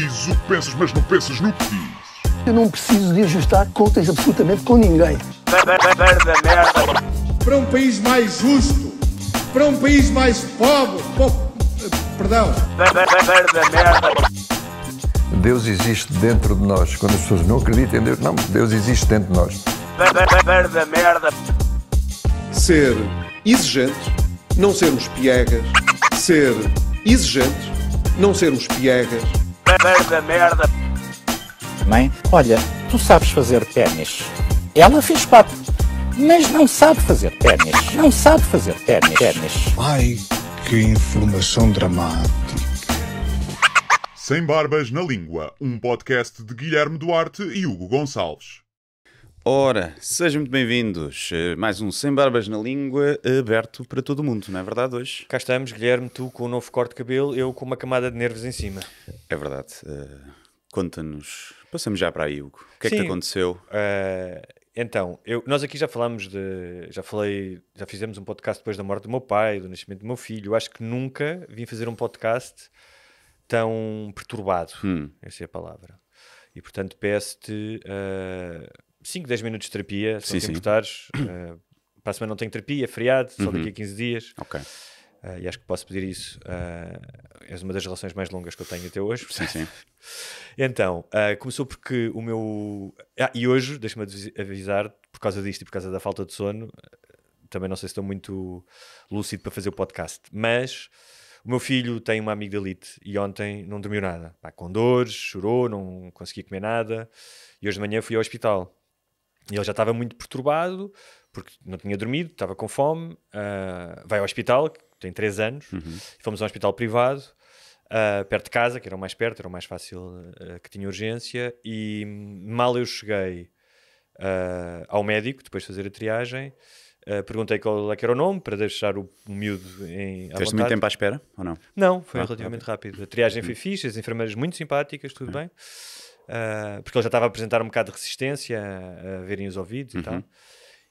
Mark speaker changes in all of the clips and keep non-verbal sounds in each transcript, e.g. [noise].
Speaker 1: diz o que pensas, mas não pensas no que diz.
Speaker 2: Eu não preciso de ajustar contas absolutamente com ninguém. Para um país mais justo, para um país mais pobre, pobre perdão. Deus existe dentro de nós. Quando as pessoas não acreditam em Deus, não, Deus existe dentro de nós.
Speaker 1: Ser exigente, não sermos piegas. Ser exigente, não sermos piegas merda, merda. Mãe, olha, tu sabes fazer ténis. Ela fez quatro, mas não sabe fazer ténis. Não sabe fazer ténis.
Speaker 2: Ai, que informação dramática.
Speaker 1: Sem Barbas na Língua, um podcast de Guilherme Duarte e Hugo Gonçalves. Ora, sejam muito bem-vindos. Eh, mais um Sem Barbas na Língua aberto para todo mundo, não é verdade hoje? Cá estamos, Guilherme, tu com o um novo corte de cabelo, eu com uma camada de nervos em cima. É verdade. Uh, Conta-nos. Passamos já para aí, Hugo. O que Sim. é que te aconteceu? Uh,
Speaker 2: então, eu, nós aqui já falámos de. Já falei. Já fizemos um podcast depois da morte do meu pai, do nascimento do meu filho. Eu acho que nunca vim fazer um podcast tão perturbado. Hum. Essa é a palavra. E portanto peço-te. Uh, 5, 10 minutos de terapia, se sim, não te importares. Uh, para a semana não tenho terapia, é feriado, só daqui a 15 uhum. dias. Ok. Uh, e acho que posso pedir isso. Uh, é uma das relações mais longas que eu tenho até hoje. Sim, sim. então, uh, começou porque o meu. Ah, e hoje, deixa-me avisar, por causa disto e por causa da falta de sono, também não sei se estou muito lúcido para fazer o podcast, mas. O meu filho tem uma amigdalite e ontem não dormiu nada. Pá, com dores, chorou, não conseguia comer nada. E hoje de manhã fui ao hospital. E ele já estava muito perturbado, porque não tinha dormido, estava com fome. Uh, vai ao hospital, tem 3 anos, uhum. fomos a um hospital privado, uh, perto de casa, que era o mais perto, era o mais fácil, uh, que tinha urgência. E mal eu cheguei ao médico, depois de fazer a triagem, Uh, perguntei qual é que era o nome para deixar o miúdo em. Teste muito tempo à espera ou não? Não, foi ah, relativamente rápido. rápido. A triagem foi uhum. fixe, as enfermeiras muito simpáticas, tudo uhum. bem uh, porque ele já estava a apresentar um bocado de resistência a, verem os ouvidos uhum. e tal.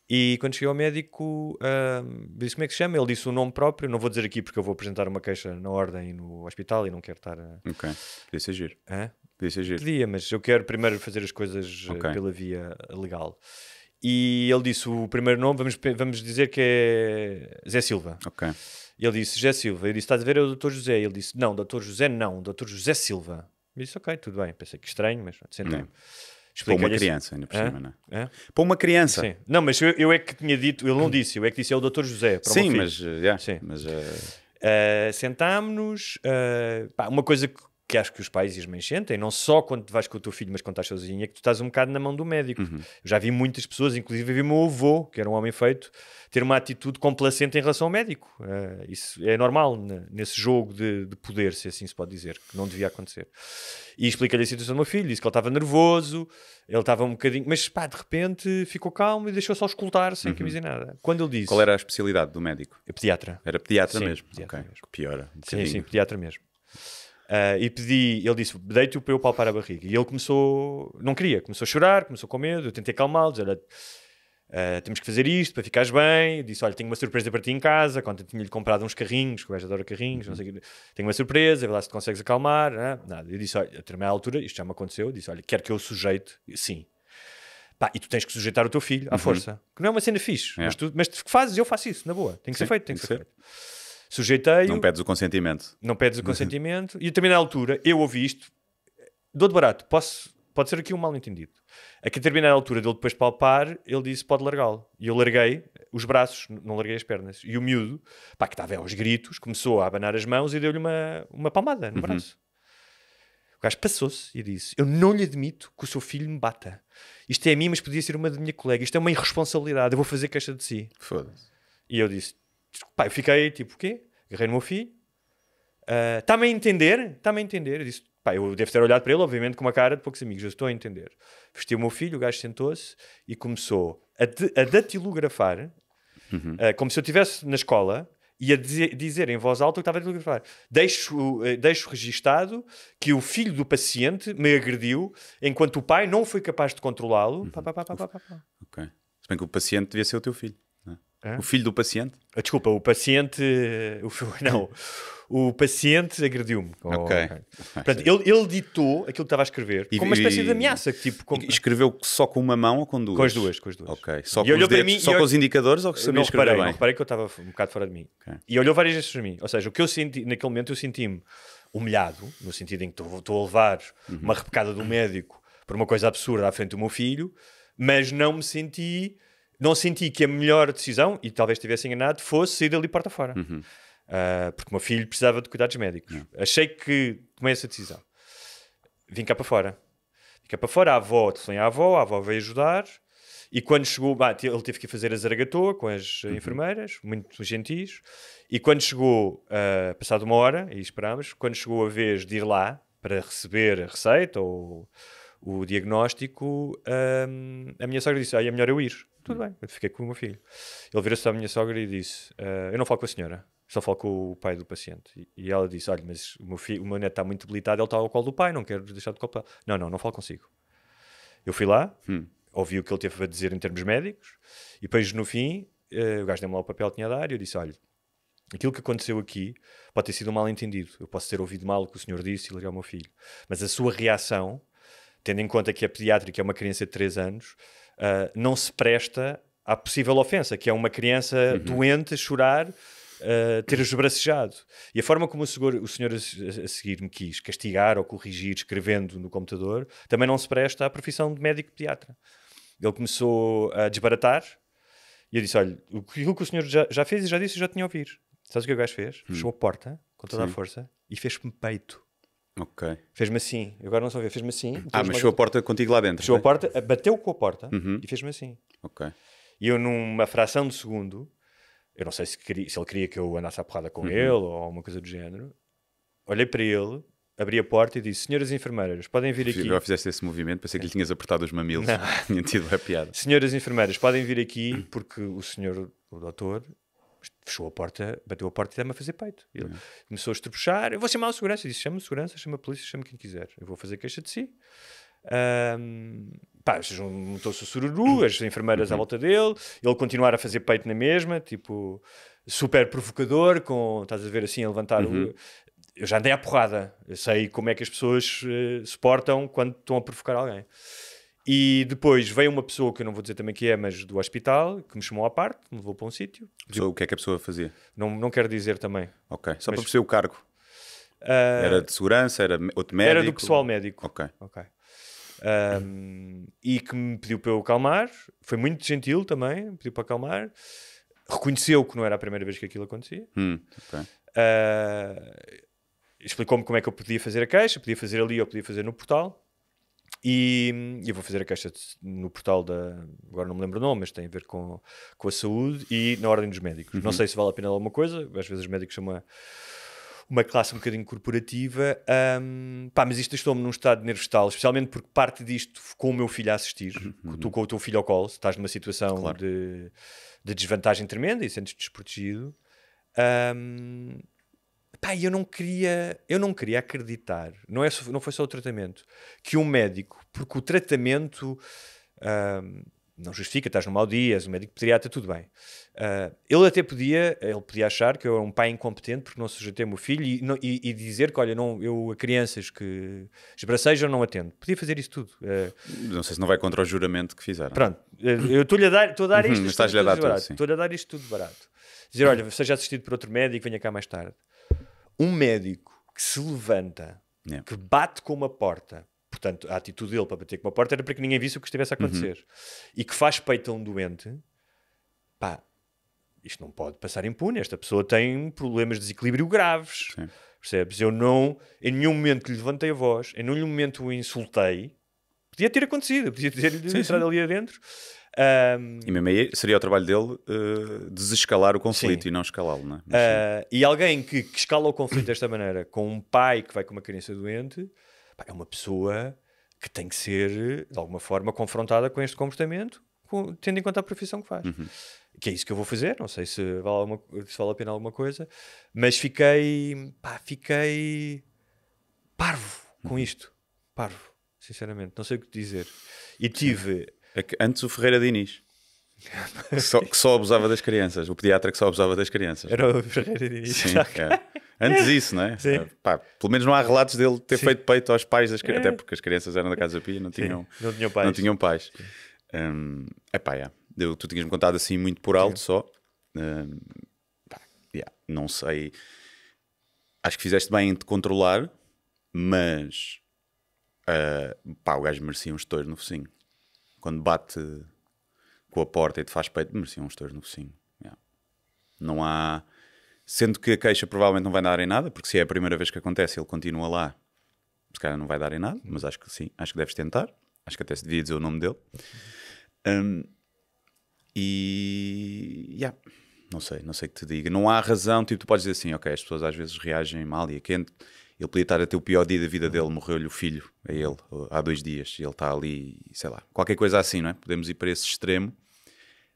Speaker 2: E quando cheguei ao médico, uh, ah, disse como é que se chama, ele disse o nome próprio, não vou dizer aqui porque eu vou apresentar uma queixa na ordem no hospital e não quero estar... A... Ok, podia ser
Speaker 1: giro. Hã? Podia ser giro.
Speaker 2: Podia, mas eu quero primeiro fazer as coisas ah, okay. pela via legal. E ele disse o primeiro nome, vamos, vamos dizer que é Zé Silva. Ok. Ele disse Zé Silva, eu disse, estás a ver, é o doutor José. Ele disse, não, doutor José não, doutor José Silva. Mas disse, ok, tudo bem. Pensei que estranho, mas sentei-me. Para uma criança, ainda por cima, não é?
Speaker 1: Para uma criança. Sim.
Speaker 2: Não, mas eu, eu, é que tinha dito, ele não disse, eu é que disse, é o Dr. José. Para Sim, mas, yeah, Sim,
Speaker 1: mas. Uh... Uh,
Speaker 2: eh, Sentámos-nos. Uh, eh, uma coisa que que acho que os pais e as mães sentem, não só quando vais com o teu filho, mas quando estás sozinha, é que tu estás um bocado na mão do médico. Uhum. já vi muitas pessoas, inclusive vi meu avô, que era um homem feito, ter uma atitude complacente em relação ao médico. Uh, isso é normal né, nesse jogo de, de, poder, se assim se pode dizer, que não devia acontecer. E expliquei-lhe a situação do meu filho, disse que ele estava nervoso, ele estava um bocadinho, mas pá, de repente ficou calmo e deixou só escutar sem uhum. que me dizer nada.
Speaker 1: Quando ele disse. Qual era a especialidade do médico? é pediatra. Era pediatra sim, mesmo. Pediatra okay. mesmo. Que piora. Um sim, sim, pediatra mesmo. Uh, e pedi, ele disse:
Speaker 2: Deite-o para eu palpar a barriga. E ele começou, não queria, começou a chorar, começou com medo. Eu tentei acalmá lo dizer: uh, ah, Temos que fazer isto para ficares bem. Eu disse: Olha, tenho uma surpresa para ti em casa. Quando tinha-lhe comprado uns carrinhos, que o gajo adora carrinhos, uhum. não sei Tenho uma surpresa, vê lá se te consegues acalmar. Né? Nada. Eu disse: Olha, a determinada altura, isto já me aconteceu. Eu disse: Olha, quero que eu sujeite? Sim. Pá, e tu tens que sujeitar o teu
Speaker 1: filho à uhum. força. Que não é
Speaker 2: uma cena fixe, é. mas, tu, mas tu fazes, eu faço isso, na boa. Tem que Sim, ser feito, tem, tem que ser, ser
Speaker 1: feito. Sujeitei. Não pedes o consentimento.
Speaker 2: Não pedes o consentimento. e também na altura, eu ouvi isto. Dou de barato, posso, pode ser aqui um mal entendido. A que determinada altura dele depois palpar, ele disse pode largá-lo. E eu larguei os braços, não larguei as pernas. E o miúdo, pá, que estava aos gritos, começou a abanar as mãos e deu-lhe uma, uma palmada no uhum. braço. O gajo passou-se e disse: Eu não lhe admito que o seu filho me bata. Isto é a mim, mas podia ser uma de minha colega. Isto é uma irresponsabilidade. Eu vou fazer queixa de si. Foda-se. E eu disse: Pá, eu fiquei tipo, o quê? Agarrei no meu filho. Está-me ah, uh, a entender? Está-me a entender? Eu disse, pá, eu devo ter olhado para ele, obviamente, com uma cara de poucos amigos. Eu estou a entender. Vesti o meu filho, o gajo sentou-se e começou a, de, a datilografar, uhum. uh, como se eu estivesse na escola, e a dizer, dizer, em voz alta o que estava a telegrafar. Deixo, ah, deixo registado que o filho do paciente me agrediu enquanto o pai não foi capaz de controlá-lo. Uhum.
Speaker 1: Ok. Se bem que o paciente devia ser o teu filho. É? O filho do paciente? Ah, desculpa, o paciente.
Speaker 2: O, [laughs] não, o paciente agrediu-me. Ok.
Speaker 1: Oh, Portanto,
Speaker 2: ele, ele ditou aquilo que estava a escrever e, como uma espécie e, de ameaça.
Speaker 1: Que, tipo, com... Escreveu só com uma mão ou com duas? Com as duas, com as duas. Ok. Só, e com, olhou os, dedos, mim, só eu... com os indicadores ou que sabia não escrever bem? Não
Speaker 2: reparei que eu estava um bocado fora de mim. Okay. E olhou várias vezes para mim. Ou seja, o que eu senti, naquele momento eu senti-me humilhado, no sentido em que estou a levar uhum. uma repicada do médico por uma coisa absurda à frente do meu filho, mas não me senti não senti que a melhor decisão, e talvez estivesse enganado, fosse sair ali porta fora. Uhum. Uh, porque o meu filho precisava de cuidados médicos. Uhum. Achei que tomei essa decisão. Vim cá para fora. Vim cá para fora, a avó, telefonei à avó, a avó veio ajudar. E quando chegou, bah, ele teve que fazer a zaragatoa com as uhum. enfermeiras, muito gentis. E quando chegou, uh, passado uma hora, e esperámos, quando chegou a vez de ir lá para receber a receita ou o diagnóstico, um, ah, a minha sogra disse: ah, é melhor eu ir tudo bem, eu fiquei com o meu filho. Ele virou-se à minha sogra e disse: uh, Eu não falo com a senhora, só falo com o pai do paciente. E, e ela disse: Olha, mas o meu, filho, o meu neto está muito debilitado, ele está ao colo do pai, não quero deixar de colar. Não, não, não falo consigo. Eu fui lá, hum. ouvi o que ele teve a dizer em termos médicos, e depois no fim, uh, o gajo deu-me lá o papel que tinha a dar, e eu disse: Olha, aquilo que aconteceu aqui pode ter sido um mal-entendido. Eu posso ter ouvido mal o que o senhor disse e ligar o meu filho. Mas a sua reação, tendo em conta que é pediátrica, é uma criança de 3 anos uh, não se presta à possível ofensa, que é uma criança uhum. doente chorar, uh, ter esbracejado. E a forma como o senhor, o senhor a, seguir me quis castigar ou corrigir escrevendo no computador também não se presta à profissão de médico pediatra. Ele começou a desbaratar e eu disse: Olha, o que o senhor já, já fez e já disse, eu já tinha ouvido. Sabe o que o gajo fez? Hum. Fechou a porta com toda Sim. a força e fez-me peito. Ok. Fez-me assim, eu agora não sou ver, fez-me assim. Ah, mas fechou a
Speaker 1: porta contigo lá dentro. Fechou a é? porta,
Speaker 2: bateu com a porta uhum. e fez-me assim. Ok. E eu, numa fração de segundo, eu não sei se, queria, se ele queria que eu andasse à porrada com uhum. ele ou alguma coisa do género, olhei para ele, abri a porta e disse: Senhoras enfermeiras, podem vir aqui. Se eu
Speaker 1: fizesse esse movimento, pensei que lhe tinhas apertado os mamilos, [laughs] tinha tido a piada. Senhoras
Speaker 2: enfermeiras, podem vir aqui porque o senhor, o doutor, fechou a porta, bateu a porta e está-me a fazer peito. Ele uhum. começou a estrebuchar, eu vou chamar o segurança. Eu disse, chama o segurança, chama a polícia, chama quem quiser. Eu vou fazer queixa de si. Um, pá, juntou-se o sururu, [coughs] as enfermeiras uhum. à volta dele, ele continuar a fazer peito na mesma, tipo, super provocador, com, estás a ver assim, a levantar uhum. o... Eu já andei à porrada, eu sei como é que as pessoas uh, suportam quando estão a provocar alguém. E depois veio uma pessoa, que eu não vou dizer também que é, mas do hospital, que me chamou à parte, me levou para um sítio.
Speaker 1: o que é que a pessoa fazia?
Speaker 2: Não, não quero dizer também. Ok, só mas... para perceber o cargo.
Speaker 1: Uh... Era de segurança, era outro médico? Era do pessoal médico. Ok.
Speaker 2: Ok. Um, e que me pediu para eu calmar, foi muito gentil também, pediu para calmar, reconheceu que não era a primeira vez que aquilo acontecia,
Speaker 1: hum, okay.
Speaker 2: uh, explicou-me como é que eu podia fazer a queixa, podia fazer ali ou podia fazer no portal, e, eu vou fazer a queixa no portal da. Agora não me lembro o nome, mas tem a ver com, com a saúde e na ordem dos médicos. Uhum. Não sei se vale a pena alguma coisa, às vezes os médicos são uma, uma classe um bocadinho corporativa. Um, pá, mas isto deixou-me num estado de nervos tal, especialmente porque parte disto com o meu filho a assistir, uhum. tu com o teu filho ao colo, estás numa situação claro. de, de desvantagem tremenda e sentes te desprotegido. Um, pá, eu não queria, eu não queria acreditar, não, é, não foi só o tratamento, que um médico, porque o tratamento uh, não justifica, estás no mau dia, és um médico pediatra, tudo bem. Uh, ele até podia, ele podia achar que eu era um pai incompetente porque não sujeitei o meu filho e, não, e, e, dizer que, olha, não, eu a crianças que esbracejam não atendo. Podia fazer isso tudo.
Speaker 1: Uh, não sei se não vai contra o juramento que fizeram. Pronto, eu estou-lhe a dar, estou a dar uhum, isto, a, dar tudo, barato, estou
Speaker 2: a dar isto tudo barato. Dizer, olha, seja assistido por outro médico, venha cá mais tarde um médico que se levanta, yeah. que bate com uma porta, portanto, a atitude dele para bater com uma porta era para que ninguém visse o que estivesse a uhum. acontecer, uhum. e que faz peito a um doente, pá, isto não pode passar impune. Esta pessoa tem problemas de desequilíbrio graves, Sim. percebes? Eu não, em nenhum momento lhe levantei a voz, em nenhum momento o insultei. Podia ter acontecido, podia ter entrado ali adentro. Um,
Speaker 1: e mesmo aí seria o trabalho dele uh, desescalar o conflito sim. e não escalá-lo, não é? Mas,
Speaker 2: uh, e alguém que, que, escala o conflito desta maneira, com um pai que vai com uma criança doente, pá, é uma pessoa que tem que ser, de alguma forma, confrontada com este comportamento, com, tendo em conta a profissão que faz. Uhum. Que é isso que eu vou fazer, não sei se vale, alguma, se vale a pena alguma coisa, mas fiquei, pá, fiquei parvo com uhum. isto. Parvo,
Speaker 1: sinceramente, não sei o que dizer. E tive é antes o Ferreira Diniz. Que só, que só abusava das crianças, o pediatra que só abusava das crianças. Era o Ferreira Diniz. Sim, é. Antes disso, não é? Ah, pá, pelo menos não há relatos dele ter Sim. feito peito aos pais das crianças, é. até porque as crianças eram da Casa Pia e não tinham, não tinham pais. Não tinham pais. Um, epá, yeah. Eu, tu tinhas-me contado assim muito por alto Sim. só. Um, pá, yeah. Não sei. Acho que fizeste bem em te controlar, mas uh, pá, o gajo merecia um estouro no focinho quando bate com a porta e te faz peito, merecia um touros no focinho. Yeah. Não há. Sendo que a queixa provavelmente não vai dar em nada, porque se é a primeira vez que acontece ele continua lá, se calhar não vai dar em nada, mas acho que sim, acho que deves tentar. Acho que até se devia dizer o nome dele. Um, e. Yeah. Não sei, não sei o que te diga. Não há razão, tipo, tu podes dizer assim, ok, as pessoas às vezes reagem mal e a quente ele podia estar a ter o pior dia da vida dele, morreu-lhe o filho a ele há dois dias. Ele está ali, sei lá, qualquer coisa assim, não é? Podemos ir para esse extremo,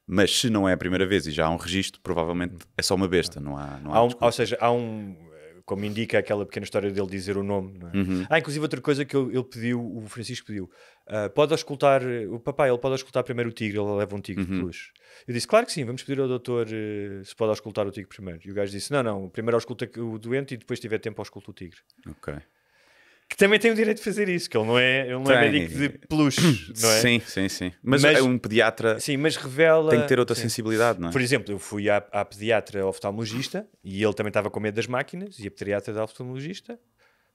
Speaker 1: mas se não é a primeira vez e já há um registro, provavelmente é só uma besta, não há. Não há, há um, ou
Speaker 2: seja, há um. Eh, como indica aquela pequena história dele dizer o nome, é? uhum. Ah, inclusive outra coisa que ele pediu, o Francisco pediu, ah, pode escutar o papai, ele pode escutar primeiro o tigre, ele leva um tigre uhum. de peluche. Eu disse, claro que sim, vamos pedir ao doutor uh, se pode escutar o tigre primeiro. E o gajo disse, não, não, primeiro ausculta o doente e depois, se tiver tempo, ausculta o tigre. Ok. Que também tem o direito de fazer isso, que ele não é, ele não é médico de peluche, [clears throat] não é? Sim, sim, sim. Mas, mas, é um
Speaker 1: pediatra. Sim,
Speaker 2: mas revela. Tem que ter outra sim. sensibilidade, não é? Por exemplo, eu fui à, à pediatra oftalmologista e ele também estava com medo das máquinas e a pediatra da oftalmologista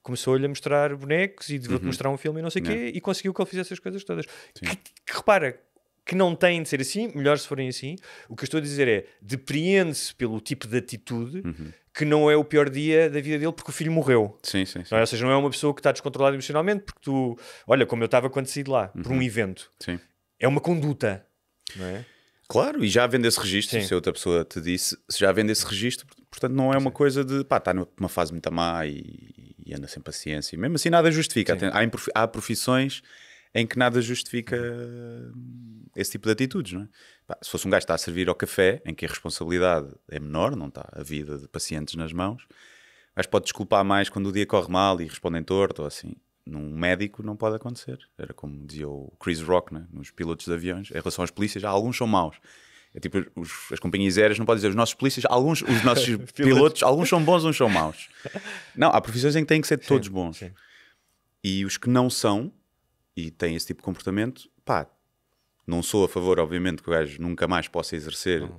Speaker 2: começou-lhe a mostrar bonecos e deu-lhe uhum. mostrar um filme e não sei o quê, e conseguiu que ele fizesse as coisas todas. Que, que, repara, que não têm de ser assim, melhor se forem assim. O que eu estou a dizer é, depreende-se pelo tipo de atitude uhum. que não é o pior dia da vida dele porque o filho morreu. Sim, sim, é? sim. É? Ou seja, não é uma pessoa que está descontrolada emocionalmente porque tu... Olha, como eu estava quando saí de lá, uhum. por um uhum. evento. Sim. É uma conduta,
Speaker 1: não é? Claro, e já vende esse registro, Sim. se outra pessoa te disse, já vende esse registro, portanto não é uma coisa de pá, está numa fase muito má e e anda sem paciência. E mesmo assim nada justifica. Sim. Há profissões em que nada justifica hum, esse tipo de atitudes, não é? Pá, se fosse um gajo que está a servir ao café, em que a responsabilidade é menor, não está a vida de pacientes nas mãos, mas pode desculpar mais quando o dia corre mal e respondem torto ou assim. Num médico não pode acontecer. Era como dizia o Chris Rock, né? nos pilotos de aviões, em relação aos polícias, alguns são maus, é tipo, os, as companhias aéreas não podem dizer os nossos polícias, alguns, os [laughs] nossos pilotos, alguns são bons, uns são maus. Não, há profissões em que têm que ser sim, todos bons. Sim. E os que não são e têm esse tipo de comportamento, pá, não sou a favor, obviamente, que o gajo nunca mais possa exercer.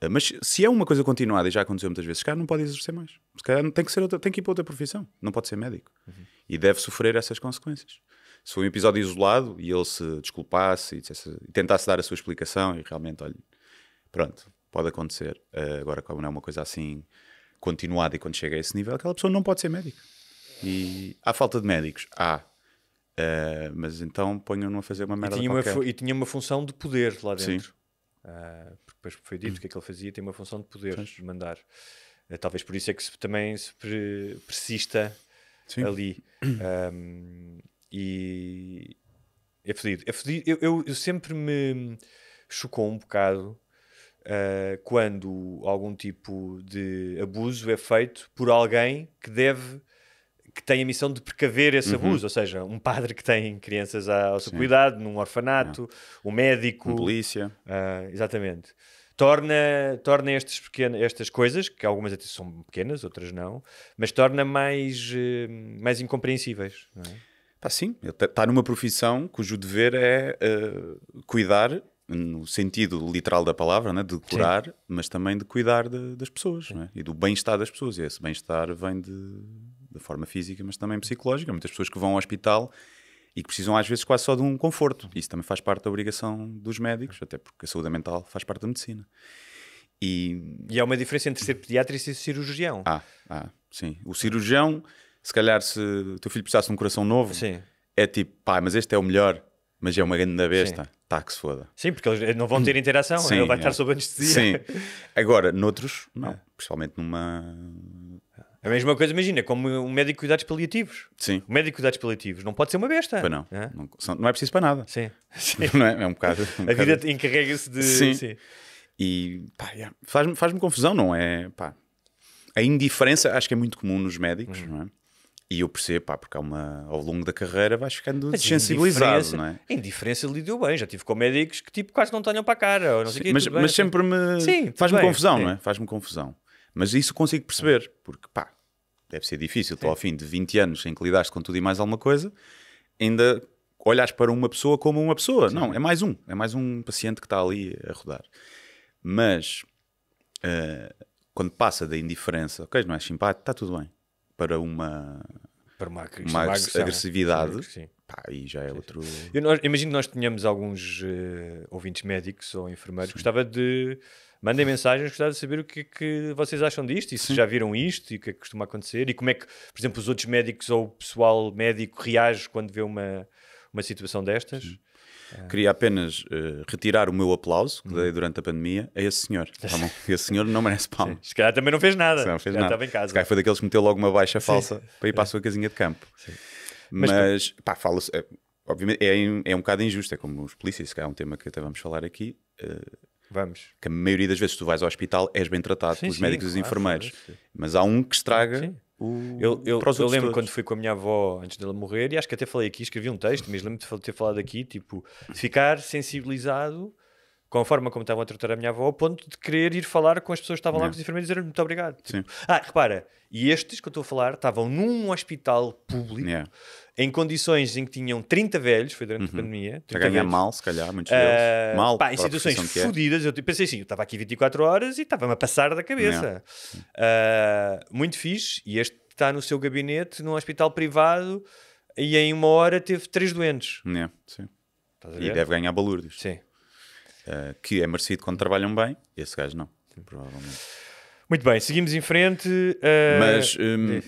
Speaker 1: Ah, mas se é uma coisa continuada e já aconteceu muitas vezes, cara não pode exercer mais. Se calhar tem que, ser outra, tem que ir para outra profissão. Não pode ser médico. Uhum. E deve sofrer essas consequências se foi um episódio isolado e ele se desculpasse e, dissesse, e, tentasse dar a sua explicação e realmente, olha, Pronto, pode acontecer. Uh, agora, como não é uma coisa assim continuada e quando chega a esse nível, aquela pessoa não pode ser médico. E há falta de médicos? Há. Uh, mas então ponham-no a fazer uma merda e tinha qualquer. Uma
Speaker 2: e tinha uma função de poder lá dentro. Sim. Uh, eh, porque depois foi dito que, é que ele fazia, tem uma função de poder, Sim. de mandar. Uh, talvez por isso é que se, também se pre persista Sim. ali. Um, ehm, e é fodido. É fodido. Eu, eu, eu, sempre me chocou um bocado uh, quando algum tipo de abuso é feito por alguém que deve que tem a missão de precaver esse uhum. abuso, ou seja, um padre que tem crianças ao seu Sim. cuidado, num orfanato, Não. um médico, um polícia, uh, exatamente torna, torna estes pequeno, estas coisas, que algumas até são pequenas, outras não, mas torna mais, eh, mais incompreensíveis.
Speaker 1: Não é? Está sim, está tá numa profissão cujo dever é uh, cuidar no sentido literal da palavra, né? de curar, Sim. mas também de cuidar de, das pessoas né? e do bem-estar das pessoas. E esse bem-estar vem de, de forma física, mas também psicológica. Muitas pessoas que vão ao hospital e que precisam às vezes quase só de um conforto. Isso também faz parte da obrigação dos médicos, até porque a saúde mental faz parte da medicina. E, e há uma diferença entre ser pediatra e ser cirurgião. Ah, ah sim. O cirurgião, se calhar, se o teu filho precisasse de um coração novo, sim. é tipo, pá, mas este é o melhor mas é uma grande besta. Sim. Tá que se foda. Sim,
Speaker 2: porque eles não vão ter interação, Sim, ele vai é. estar sob anestesia. Sim.
Speaker 1: [laughs] Agora, noutros, não. É. Principalmente numa.
Speaker 2: A mesma coisa, imagina, como um médico de cuidados paliativos. Sim. O médico de cuidados paliativos não pode ser uma besta. Pois
Speaker 1: não. É? Não, não é preciso para nada. Sim. Sim. [laughs] Não é? é um bocado. [laughs] Um a bocado... vida
Speaker 2: encarrega-se de. Sim. Sim.
Speaker 1: E pá, yeah. É. faz-me faz confusão, não é? Pá. A indiferença acho que é muito comum nos médicos, uhum. não é? E eu percebo, pá, porque há uma, ao longo da carreira vais ficando mas desensibilizado, não é?
Speaker 2: Indiferença lhe deu bem, já tive com médicos que tipo quase não te olham para a
Speaker 1: cara, ou não sei Sim, quê, mas, bem, mas assim. sempre me faz-me confusão, Sim. não é? Faz-me confusão. Mas isso consigo perceber, porque pá, deve ser difícil, estou ao fim de 20 anos em que lidaste com tudo e mais alguma coisa, ainda olhas para uma pessoa como uma pessoa, Sim. não, é mais um, é mais um paciente que está ali a rodar. Mas uh, quando passa da indiferença, ok, não é simpático, está tudo bem para uma, para uma, agressão, agressividade, agressão, pá, aí já é sim, outro.
Speaker 2: Eu, nós, imagino que nós tenhamos alguns uh, ouvintes médicos ou enfermeiros. Sim. Gostava de. Mandem mensagens, gostava de saber o que, é que vocês acham disto e se sim. já viram isto e o que é que costuma acontecer e como é que, por exemplo, os outros médicos ou o pessoal médico reage quando vê uma, uma situação destas.
Speaker 1: É. Queria apenas uh, retirar o meu aplauso que dei durante a pandemia a esse senhor. Tá [laughs] esse senhor não merece palmas. Sim. Se calhar também não fez nada. não fez Já nada. estava em casa. Se calhar foi daqueles que meteu logo uma baixa falsa para ir para a sua casinha de campo. Sim. Mas, Mas pá, fala é, obviamente é, é um bocado injusto. É como os polícias, se calhar é um tema que até vamos falar aqui. Uh, Vamos. Que a maioria das vezes tu vais ao hospital és bem tratado sim, pelos sim, médicos e claro, os enfermeiros. mas há um que estraga sim.
Speaker 2: Eu, eu, eu lembro quando fui com a minha avó antes dela morrer, e acho que até falei aqui, escrevi um texto, mas lembro de ter falado aqui, tipo, ficar sensibilizado com a forma como estavam a tratar a minha avó, ao ponto de querer ir falar com as pessoas que estavam lá, com os enfermeiros, e dizer muito obrigado. Tipo, ah, repara, e estes que eu estou a falar estavam num hospital
Speaker 1: público, yeah.
Speaker 2: em condições em que tinham 30 velhos, foi durante uhum. a pandemia. A ganha mal, se
Speaker 1: calhar, muitos deles. Ah, mal, pá, em situações é.
Speaker 2: fodidas. Eu tipo, pensei assim, eu estava aqui 24 horas e estava-me a passar da cabeça. Yeah. Uh, muito fixe, e este está no seu gabinete, num hospital privado, e em uma hora teve três doentes.
Speaker 1: Yeah, sim. E deve ganhar balúrdios. Sim. Eh, que é merecido quando trabalham bem. Esse gajo não, provavelmente.
Speaker 2: Muito bem, seguimos em frente.
Speaker 1: Uh... Mas um,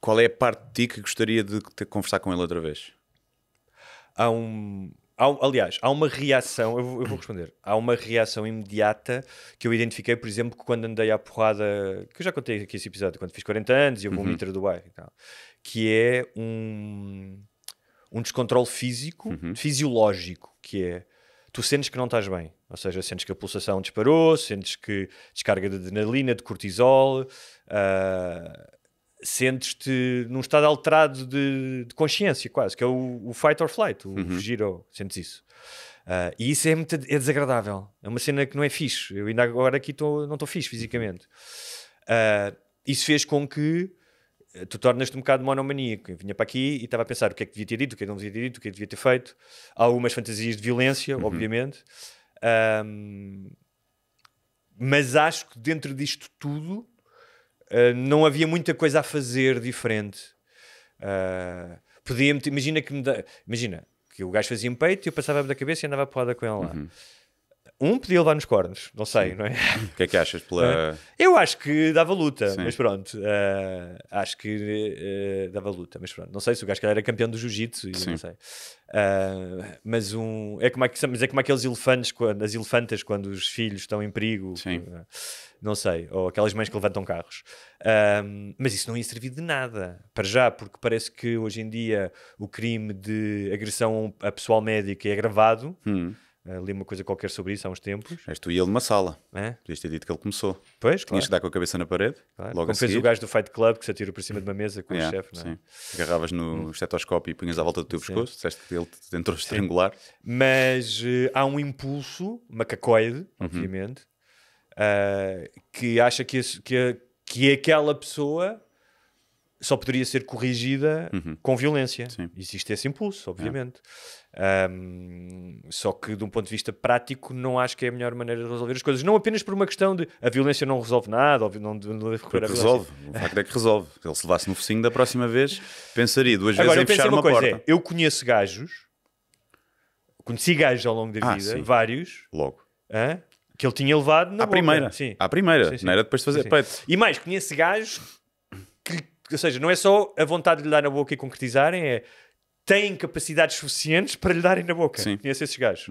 Speaker 1: qual é a parte de ti que gostaria de ter conversar com ele outra vez? Há um, há aliás, há uma
Speaker 2: reação, eu vou, eu vou, responder. Há uma reação imediata que eu identifiquei, por exemplo, que quando andei à porrada, que eu já contei aqui esse episódio, quando fiz 40 anos e eu vou uhum. um e tal. que é um um descontrole físico, uhum. fisiológico, que é tu sentes que não estás bem. Ou seja, sentes que a pulsação disparou, sentes que descarga de adrenalina, de cortisol, uh, sentes-te num estado alterado de, de, consciência, quase, que é o, o fight or flight, o uhum. fugir ou sentes isso. Uh, e isso é muito é desagradável. É uma cena que não é fixe. Eu ainda agora aqui tô, não estou fixe fisicamente. Uh, isso fez com que eh, tu tornas-te um bocado monomaníaco. Eu vinha para aqui e estava a pensar o que é que devia ter dito, o que é que não devia ter dito, o que é que devia ter feito. Há algumas fantasias de violência, uhum. obviamente. Um, mas acho que dentro disto tudo uh, não havia muita coisa a fazer diferente. Uh, ah, podia imagina que me da, imagina que o gajo fazia um peito e eu passava da cabeça e andava a porrada com ela lá. Uhum. Um podia levar nos cornos, não sei, não é? [laughs]
Speaker 1: O que é que achas pela.
Speaker 2: É. Eu acho que dava luta, Sim. mas pronto. Uh, acho que uh, dava luta, mas pronto. Não sei se o gajo era campeão do jiu-jitsu, não sei. Uh, mas um. É como, é que, mas é como aqueles elefantes, quando, as elefantas, quando os filhos estão em perigo. Sim. Não sei. Ou aquelas mães que levantam carros. Ehm, mas isso não ia servir de nada, para já, porque parece que hoje em dia o crime de agressão a pessoal médico é agravado. Hum Uh, li uma coisa qualquer sobre isso há uns tempos.
Speaker 1: És tu e ele numa sala. É? Podias ter dito que ele começou. Pois, Tinhas claro. que dar com a cabeça na parede. Claro. Logo Como fez o gajo
Speaker 2: do Fight Club que se atirou por cima de uma mesa com yeah, o chefe. É? Sim. É? Agarravas no hum. estetoscópio e punhas à volta do teu sim. pescoço. Disseste que ele te
Speaker 1: tentou estrangular.
Speaker 2: Mas uh, há um impulso macacoide, uhum. obviamente, uh, que acha que, esse, que, que aquela pessoa só poderia ser corrigida uhum. com violência. Sim. Existe esse impulso, obviamente. Um, só que, de um ponto de vista prático, não acho que é a melhor maneira de resolver as coisas. Não apenas por uma questão de a violência não resolve nada, ou não deve recorrer à resolve. O
Speaker 1: facto é que resolve. Ele se levasse no focinho da próxima vez, pensaria duas Agora, vezes em fechar uma, uma coisa, porta. É,
Speaker 2: eu conheço gajos, conheci gajos ao longo da ah, vida, sim. vários.
Speaker 1: Logo. Hã?
Speaker 2: Que ele tinha levado na à boca. primeira. Sim. À primeira, sim, sim. não era depois de fazer peito. E mais, conheço gajos que, ou seja, não é só a vontade de lhe dar na boca e concretizarem, é têm capacidades suficientes para lhe darem na boca. Sim.
Speaker 1: Conheço esses gajos.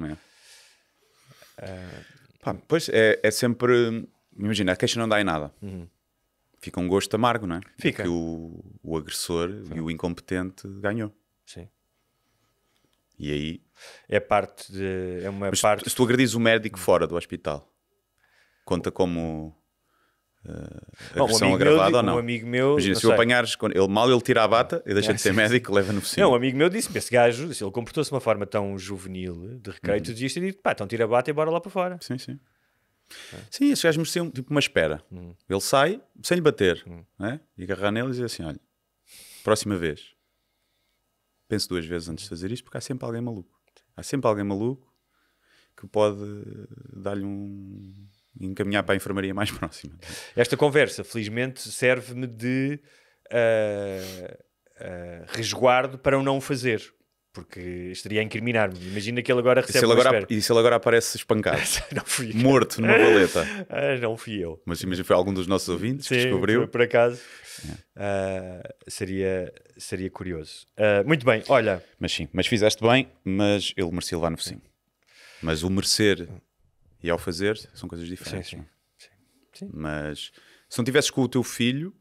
Speaker 1: É. Uh... Pá, pois é, é, sempre. Imagina, a queixa não dá em nada. Uhum. Fica um gosto amargo, não é? Fica. Que o, o agressor Sim. e o incompetente ganhou. Sim. E aí. É parte de. É uma Mas parte. Se tu agredis o médico uhum. fora do hospital, conta como uh, a oh, versão um ou não. Um amigo meu, Imagina, se sei. o apanhares, ele mal ele tira a bata e deixa de ser [laughs] médico, leva-no por Não, um
Speaker 2: amigo meu disse-me, esse gajo, ele comportou-se de uma forma tão juvenil, de recreio, uhum. tu dizias,
Speaker 1: pá, então tira a bata e bora lá para fora. Sim, sim. É. Sim, esse gajos mereciam tipo uma espera. Hum. Ele sai sem lhe bater hum. né? e agarrar nele e dizer assim: olha, próxima vez, penso duas vezes antes de fazer isto, porque há sempre alguém maluco. Há sempre alguém maluco que pode dar-lhe um, encaminhar para a enfermaria mais [laughs] próxima.
Speaker 2: Esta conversa, felizmente, serve-me de uh, uh, resguardo para o não fazer. Porque estaria a incriminar-me. Imagina que ele agora recebe. E se ele agora, e
Speaker 1: se ele agora aparece espancado? [laughs] morto numa valeta. [laughs]
Speaker 2: ah, não fui eu.
Speaker 1: Mas imagina foi algum dos nossos ouvintes Sim, que descobriu. Foi por
Speaker 2: acaso. Uh, seria, seria curioso. muito bem, olha.
Speaker 1: Mas sim, mas fizeste bem, mas ele merecia levar no focinho. Mas o merecer e ao fazer, são coisas diferentes. Sim, sim. sim. Mas se não tivesses com o teu filho,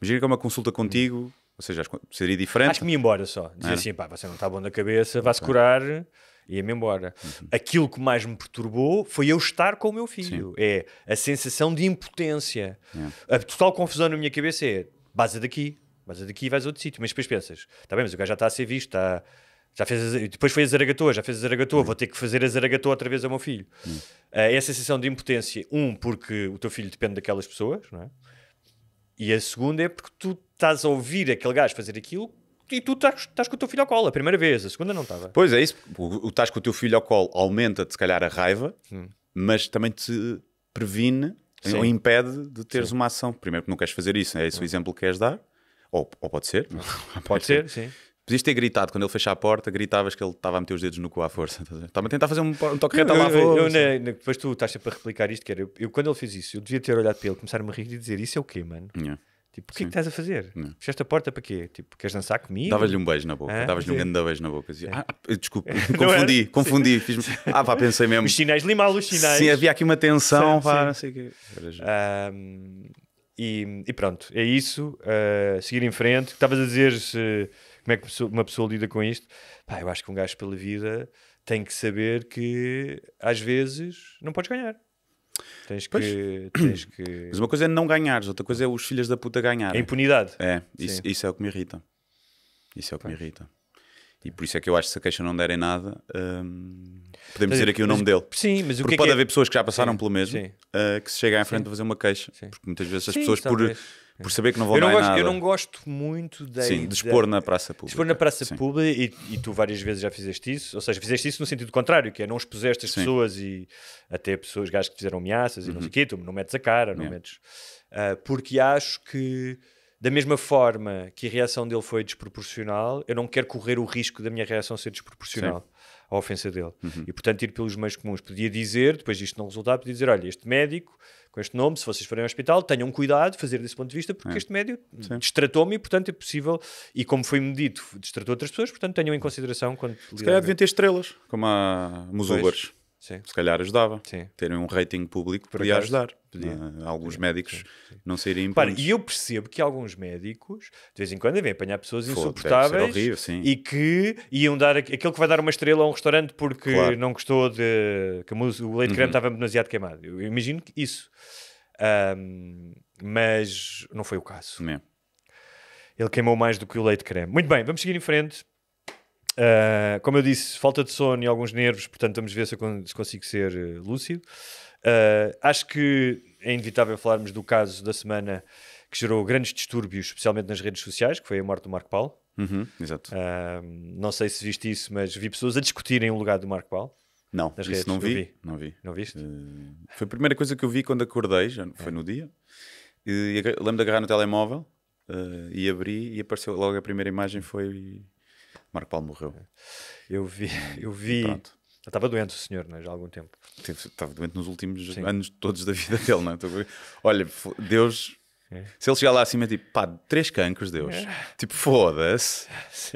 Speaker 1: imagina que é uma consulta contigo, hum. ou seja, seria diferente. Acho que me ia embora só. Dizia é. assim,
Speaker 2: pá, você não está bom da cabeça, vá-se okay.
Speaker 1: curar ia-me embora.
Speaker 2: Uhum. Aquilo que mais me perturbou foi eu estar com o meu filho. Sim. É a sensação de impotência. Yeah. É. A total confusão na minha cabeça é: baza daqui, base daqui e vais a outro sítio. Mas depois pensas: está bem, mas o gajo já está a ser visto, está já fez a, depois foi a Zaragatua, já fez a Zaragatua, hum. vou ter que fazer a Zaragatua outra vez ao meu filho. Hum. Uh, é sensação de impotência, um, porque o teu filho depende daquelas pessoas, não é? E a segunda é porque tu estás a ouvir aquele gajo fazer aquilo e tu estás com o teu filho ao colo a primeira vez, a segunda não estava. Pois
Speaker 1: é, isso. O estás com o teu filho ao colo aumenta-te, se calhar, a raiva, hum. mas também te previne Sim. ou impede de teres sim. uma ação. Primeiro, porque não queres fazer isso, é esse o hum. exemplo que queres dar, ou, ou pode ser, pode, [laughs] pode ser, ser. sim Podias ter gritado quando ele fechou a porta, gritavas que ele estava a meter os dedos no cu à força. Estava a tentar fazer um, um toque reto lá eu né,
Speaker 2: né, Depois tu estás sempre a replicar isto, que era, eu, eu, quando ele fez isso, eu devia ter olhado para ele, começar-me a rir e dizer: Isso é o quê, mano? Yeah. Tipo, o que é que estás a fazer? Não. Fechaste a porta para quê? Tipo, queres dançar
Speaker 1: comigo? Dava-lhe um beijo na boca, ah, dava-lhe um grande beijo na boca. Dizia, é. ah, ah, desculpe, [laughs] confundi, confundi. Fiz ah, pá, pensei mesmo. Os sinais, limá os sinais. Sim, havia aqui uma tensão, sim, pá, sim. não sei o quê.
Speaker 2: Um, e, e, pronto, é isso. Uh, seguir em frente. Estavas a dizer se como é que uma pessoa lida com isto? Pá, eu acho que um gajo pela vida tem que saber
Speaker 1: que às vezes não podes ganhar. Tens que, tens que, [clears throat] Mas uma coisa é não ganhares, outra coisa é os filhos da puta ganhar. É impunidade. É, isso, isso, é o que me irrita. Isso é o que pois. me irrita. E por isso é que eu acho que se a queixa não der em nada, hum, podemos dizer aqui o nome dele. Sim, mas o é porque que pode é? haver pessoas que já passaram sim, pelo mesmo uh, que se chegam à frente sim. a fazer uma queixa. Sim. Porque muitas vezes as pessoas, talvez. por por saber que não vão eu não gosto, nada. Eu não gosto muito de, Sim, de expor na praça pública. Expor na
Speaker 2: praça Sim. pública e, e, tu várias vezes já fizeste isso, ou seja, fizeste isso no sentido contrário, que é não expuseste as Sim. pessoas e até pessoas, gajos que fizeram ameaças uhum. e não sei o uhum. quê, tu não metes a cara, não yeah. metes... Uh, porque acho que da mesma forma que a reação dele foi desproporcional, eu não quero correr o risco da minha reação ser desproporcional. Sim a ofensa dele. Uhum. E, portanto, ir pelos meios comuns. Podia dizer, depois disto não resultar, podia dizer: olha, este médico, com este nome, se vocês forem ao hospital, tenham cuidado, fazer desse ponto de vista, porque é. este médico destratou-me e, portanto, é possível. E como foi-me dito, destratou outras pessoas, portanto, tenham em consideração quando. Se calhar deviam ter estrelas,
Speaker 1: como há nos Sim. Se calhar ajudava. Sim. Terem um rating público Por podia ajudar. Podia. Eh, alguns sim, médicos sim, não saírem Para, E
Speaker 2: eu percebo que alguns médicos, de vez em quando, vêm apanhar pessoas insuportáveis horrível, e que iam dar aquele que vai dar uma estrela a um restaurante porque claro. não gostou de que o leite uhum. creme estava demasiado queimado. Eu imagino que isso. Um, mas não foi o caso. Ele queimou mais do que o leite creme. Muito bem, vamos seguir em frente. Uh, como eu disse, falta de sono e alguns nervos, portanto, vamos ver se eu consigo ser eh, lúcido. Uh, acho que é inevitável falarmos do caso da semana que gerou grandes distúrbios, especialmente nas redes sociais, que foi a morte do Marco Paulo. Uhum, exato. Uh, não sei se viste isso, mas vi pessoas a discutirem o lugar do Marco Paulo.
Speaker 1: Não, nas redes. não vi, vi, Não vi. Não viste? Uh, foi a primeira coisa que eu vi quando acordei, já foi é. no dia. E, lembro de agarrar no telemóvel eh, e abri e apareceu logo a primeira imagem foi Marco Paulo morreu. Eu vi. [laughs]
Speaker 2: Eu vi. Pronto.
Speaker 1: Eu estava doente o senhor, né? já há algum tempo. Estava doente nos últimos Sim. anos todos da vida dele, não é? Olha, Deus. É. Se ele chegar lá acima, tipo, pá, três cancros, Deus. É. Tipo, foda-se.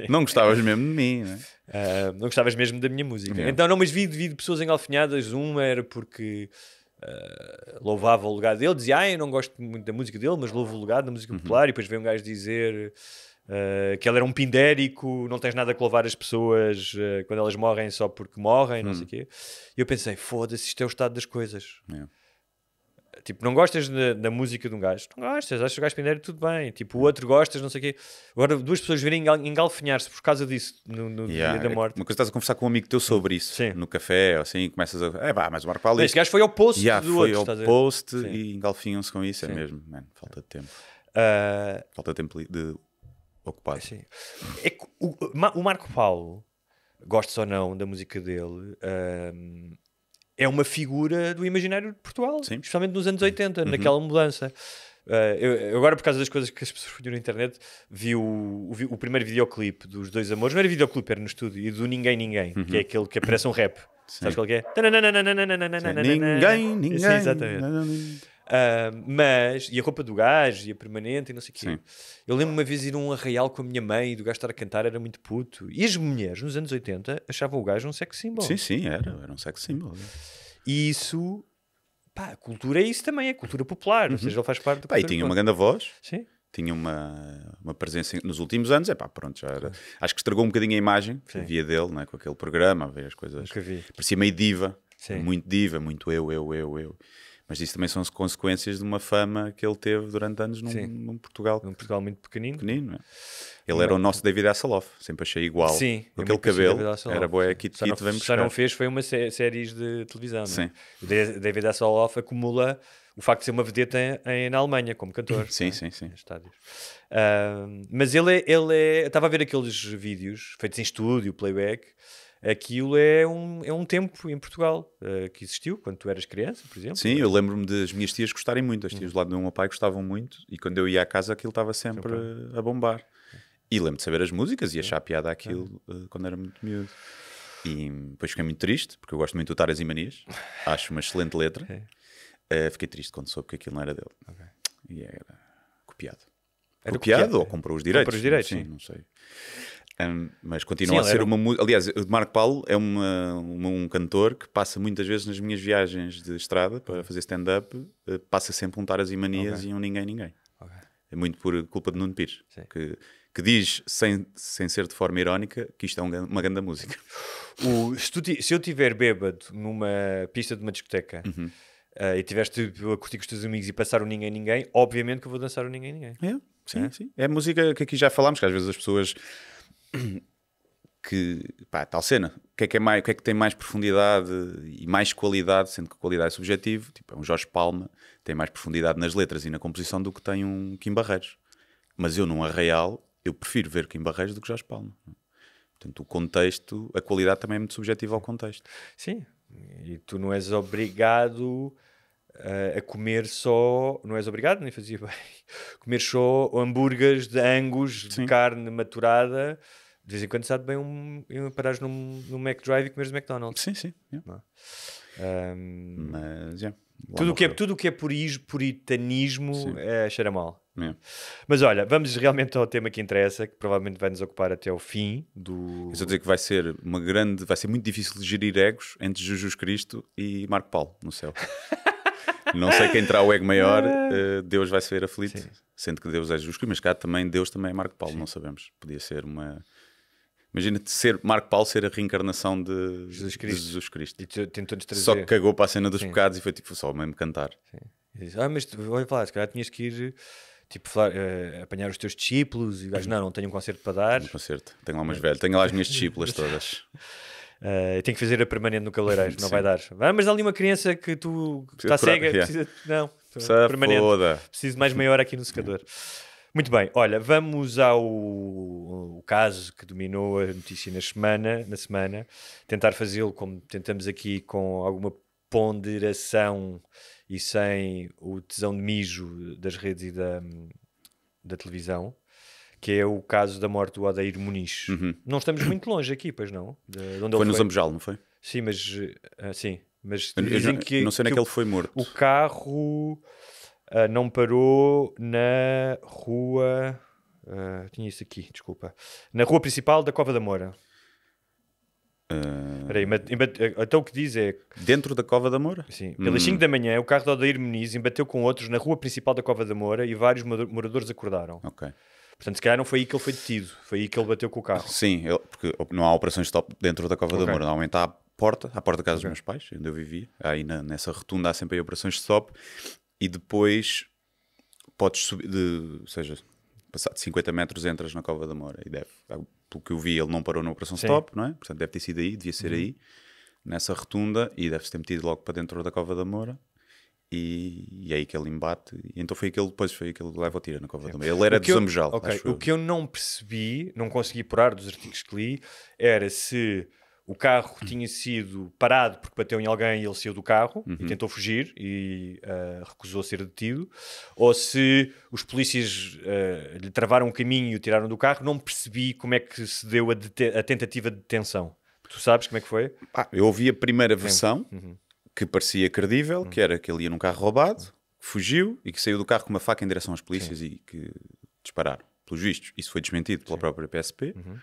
Speaker 1: Não gostavas mesmo de mim, né? uh, não gostavas mesmo da minha música. É. Então, não, mas vi, vi
Speaker 2: pessoas engalfinhadas. Uma era porque uh, louvava o lugar dele, dizia, ah, eu não gosto muito da música dele, mas louvo o lugar da música uhum. popular. Uhum. E depois veio um gajo dizer. Uh, eh, que ele era um pindérico, não tens nada a clavar as pessoas uh, quando elas morrem só porque morrem, não hum. sei o hum. quê. E eu pensei, foda-se, isto é o estado das coisas. Tipo, não gostas da, música de um gajo? Não gostas, achas o gajo pindérico, tudo bem. Tipo, o outro gostas, não sei o quê. Agora, duas pessoas virem engalfinhar-se por causa disso no, no yeah. dia da é morte.
Speaker 1: Uma coisa, estás a conversar com um amigo teu sobre isso, Sim. no café, ou assim, começas a... É pá, mas o Marco Paulo... Este gajo foi ao post yeah, do foi outro, foi ao post e engalfinham-se com isso, é Sim. é mesmo. Man, falta de tempo. Uh... Falta de tempo de ocupado. Sim.
Speaker 2: É que o, o Marco Paulo, gostes ou não da música dele, um, é uma figura do imaginário de Portugal, Sim. especialmente nos anos 80, uhum. naquela mudança. Uh, eu, agora, por causa das coisas que as pessoas viram na internet, vi o, o, o, primeiro videoclipe dos Dois Amores. Não era videoclipe, era no estúdio. E do Ninguém Ninguém, que uhum. é aquele que aparece um rap. Sim. Sabes qual é? Ninguém, ninguém. Sim, exatamente. Uh, mas, e a roupa do gajo, e a permanente, e não sei o quê. Sim. Eu lembro uma vez ir a um arraial com a minha mãe e do gajo estar a cantar, era muito puto. E as mulheres, nos anos 80, achavam o gajo um sex
Speaker 1: symbol. Sim, sim, era, era um sex symbol.
Speaker 2: E isso, pá, a cultura é isso também, é cultura popular, uhum. ou seja, ele faz parte da pá, E tinha uma grande
Speaker 1: voz. Sim. Tinha uma, uma presença nos últimos anos, é pá, pronto, já era. Sim. Acho que estragou um bocadinho a imagem que havia dele, né, com aquele programa, a ver as coisas. Nunca vi. Parecia meio diva, sim. muito diva, muito eu, eu, eu, eu. Mas isso também são as consequências de uma fama que ele teve durante anos num, num Portugal. Num Portugal muito pequenino. pequenino é? Ele era o nosso David Hasselhoff, sempre achei igual. Sim, com aquele cabelo. Era boa aqui, Kit, vem buscar. Só não fez foi uma sé
Speaker 2: série de televisão. É? Sim. É? David Hasselhoff acumula o facto de ser uma vedeta em, em, na Alemanha, como cantor. Sim, é? sim, sim. Uh, mas ele, é, ele é. Estava a ver aqueles vídeos feitos em estúdio, playback aquilo é um, é um tempo em Portugal
Speaker 1: uh, que existiu, quando tu eras criança, por exemplo. Sim, eu lembro-me das minhas tias gostarem muito, as hum. tias do lado do meu pai gostavam muito, e quando eu ia à casa aquilo estava sempre a bombar. E lembro de saber as músicas e achar piada aquilo uh, quando era muito miúdo. E depois fiquei muito triste, porque eu gosto muito do Taras e Manias, [laughs] acho uma excelente letra. Uh, fiquei triste quando soube que aquilo não era dele. Okay. E era copiado. Era copiado, copiado ou é. comprou os direitos? Comprou os direitos, sim. Não sei. Um, mas continua Sim, a ser era... uma música. Aliás, o Marco Paulo é uma, uma, um cantor que passa muitas vezes nas minhas viagens de estrada para uhum. fazer stand-up, uh, passa sempre um Taras e Manias okay. e um Ninguém Ninguém. Okay. É muito por culpa de Nuno Pires, que, que diz, sem, sem ser de forma irónica, que isto é um, uma grande música. O, se, tu, se, eu tiver bêbado
Speaker 2: numa pista de uma discoteca. Uhum. Uh, e tiveste a curtir com os teus amigos e passar o Ninguém Ninguém, obviamente que eu vou dançar o Ninguém Ninguém.
Speaker 1: É, sim, é? sim. É música que aqui já falámos, que às vezes as pessoas [clears throat] que pá, tal cena, o que é que, é mais, o que é que tem mais profundidade e mais qualidade, sendo que qualidade é subjetivo, tipo, é um Jorge Palma, tem mais profundidade nas letras e na composição do que tem um Kim Barreiros. Mas eu, num Arraial, eu prefiro ver Kim Barreiros do que Jorge Palma. Portanto, o contexto, a qualidade também é muito subjetiva ao contexto. Sim, e tu não és obrigado uh, a comer só, não és
Speaker 2: obrigado, nem fazia bem, [laughs] comer só hambúrgueres de angus, Sim. de carne maturada, de vez em quando sabe bem um, um parares num, num McDrive e comeres McDonald's. Sim, sim. Yeah. É. É? Um, Mas, yeah. É. Tudo o, que é, tudo que é purismo, puritanismo é, cheira mal. Mas olha, vamos realmente ao tema que interessa, que provavelmente vai nos
Speaker 1: ocupar até o fim do. Estou dizer que vai ser uma grande, vai ser muito difícil gerir egos entre Jesus Cristo e Marco Paulo no céu. [laughs] Não sei quem terá o ego maior, ah. eh, Deus vai ser aflito, sim. sendo que Deus é Jesus Cristo, mas cá também Deus também é Marco Paulo, sim. não sabemos. Podia ser uma Imagina-te ser Marco Paulo ser a reencarnação de Jesus Cristo. De Jesus Cristo. E tu, tentou trazer. Só que cagou para a cena dos Sim. pecados e foi tipo só mesmo cantar. Sim.
Speaker 2: Disse, ah, mas olha falar, se calhar tinhas que ir tipo, falar, uh, apanhar os teus discípulos e gajo, não, não tenho um concerto para dar. Um
Speaker 1: concerto, tenho lá umas velhas, tenho lá as minhas discípulas todas. Uh, [laughs] tenho que fazer a permanente no cabeleireiro, não [laughs] vai dar.
Speaker 2: Ah, mas há ali uma criança que tu está cega, yeah. precisa. Não, permanente. Foda. Preciso mais meia hora aqui no secador. [laughs] Muito bem, olha, vamos ao caso que dominou a notícia na semana, na semana. tentar fazê-lo como tentamos aqui com alguma ponderação e sem o tesão de mijo das redes e da, da televisão, que é o caso da morte do Adair
Speaker 1: Muniz. Uhum.
Speaker 2: Não estamos muito longe aqui, pois não? foi, foi no Zambojal, não foi? Sim, mas... Eh, ah, sim, mas dizem que... Não sei onde é que ele foi morto. O carro Uh, não parou na rua. Uh, tinha isso aqui, desculpa. Na rua principal da Cova da Moura. Uh... Ah. Peraí, então o que diz é. Dentro da Cova da Moura? Sim. Pelas 5 hum. da manhã, o carro de Odair Muniz embateu com outros na rua principal da Cova da Moura e vários moradores acordaram. Ok. Portanto, se calhar não foi aí que ele foi detido, foi aí que ele
Speaker 1: bateu com o carro. Sim, porque não há operações stop dentro da Cova okay. da Moura, normalmente há a porta, à porta da casa okay. dos meus pais, onde eu vivia, aí na, nessa rotunda há sempre aí operações de stop, e depois podes subir, de, ou seja, passado 50 metros entras na Cova da Moura e deve, pelo que eu vi ele não parou na Operação Sim. Stop, não é? Portanto deve ter sido aí, devia ser uhum. aí, nessa rotunda e deve-se ter metido logo para dentro da Cova da Moura e, e é aí que ele embate. E então foi aquele, depois foi aquele leva o tiro na cova da também. Ele era de Zambujal. Okay. O que
Speaker 2: eu não percebi, não consegui apurar dos artigos que li, era se o carro uhum. tinha sido parado porque bateu em alguém e ele saiu do carro uhum. e tentou fugir e uh, recusou ser detido. Ou se os polícias uh, lhe travaram o caminho e o tiraram do carro, não percebi como é que se deu a, a tentativa de detenção. Tu sabes como é que foi?
Speaker 1: Ah, eu ouvi a primeira versão uhum. que parecia credível, uhum. que era que ele ia num carro roubado, uhum. fugiu e que saiu do carro com uma faca em direção às polícias Sim. e que dispararam. Pelos vistos, isso foi desmentido pela Sim. própria PSP. Uhum.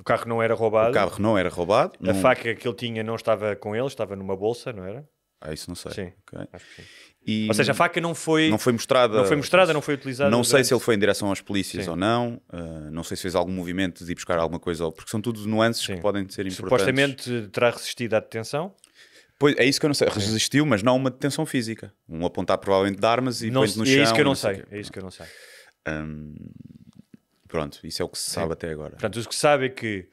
Speaker 2: O carro não era roubado. O carro não era roubado. A não... faca
Speaker 1: que ele tinha não estava
Speaker 2: com ele, estava numa bolsa, não era?
Speaker 1: Ah, isso não sei. Sim. Okay. sim. E... Ou seja, a faca não foi, não foi mostrada. Não foi mostrada, não foi utilizada. Não sei se ele foi em direção às polícias sim. ou não. Uh, não sei se fez algum movimento de ir buscar alguma coisa, porque são tudo nuances sim. que podem ser importantes. Supostamente
Speaker 2: terá resistido à detenção.
Speaker 1: Pois, é isso que eu não sei. Resistiu, mas não uma detenção física. Um apontar provavelmente de armas e depois no é chão. É isso que eu não, sei. É isso que eu não sei. Pronto, isso é o que se é. sabe até agora. Portanto, o que se sabe é que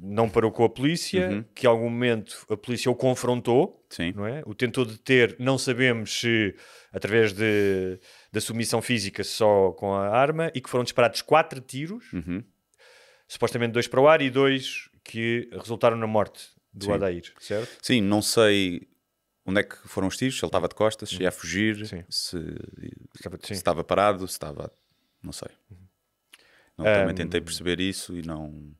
Speaker 1: não parou com a polícia, uhum. que em algum momento a polícia
Speaker 2: o confrontou, Sim. não é? O tentou deter, não sabemos se através de, da submissão física só com a arma, e que foram disparados quatro tiros, uhum. supostamente dois para o ar e dois que resultaram na morte do Sim. Adair, certo?
Speaker 1: Sim, não sei onde é que foram os tiros, se ele estava de costas, se ia a uhum. fugir, se, se, estava parado, se estava... não sei. Uhum. É. também tentei perceber isso e não.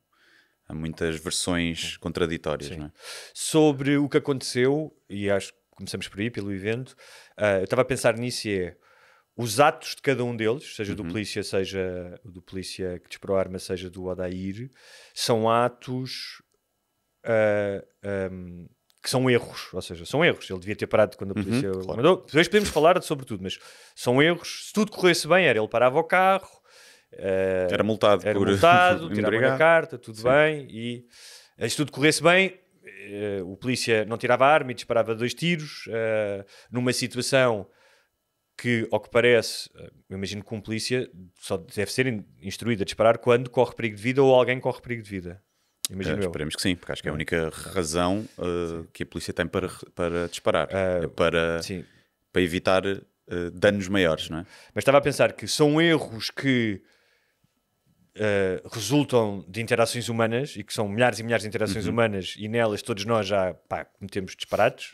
Speaker 1: Há muitas versões contraditórias. É?
Speaker 2: Sobre o que aconteceu, e acho que começamos por aí, pelo evento, uh, eu estava a pensar nisso e é os atos de cada um deles, seja uhum. do polícia, seja do polícia que disparou a arma, seja do Odair, são atos uh, ah, um, que são erros, ou seja, são erros. Ele devia ter parado quando a uhum, polícia uhum, claro. mandou. Depois podemos falar sobre tudo, mas são erros. Se tudo corresse bem, era ele parava o carro, Uh, era multado. Era por... multado, [laughs] tirava a carta, tudo Sim. bem. E eh, se tudo corresse bem, uh, o polícia não tirava arma e disparava dois tiros. Uh, numa situação que, ao que parece, eu imagino que um polícia só deve ser instruído a disparar quando corre perigo de vida ou alguém corre perigo de vida. Imagino uh, esperemos eu. que sim, porque acho que é a é.
Speaker 1: única razão uh, que a polícia tem para, para disparar. Uh, para, sim. para evitar danos maiores, não é? Mas estava a pensar que são erros que eh,
Speaker 2: resultam de interações humanas e que são milhares e milhares de interações uhum. humanas e nelas todos nós já pá, cometemos disparates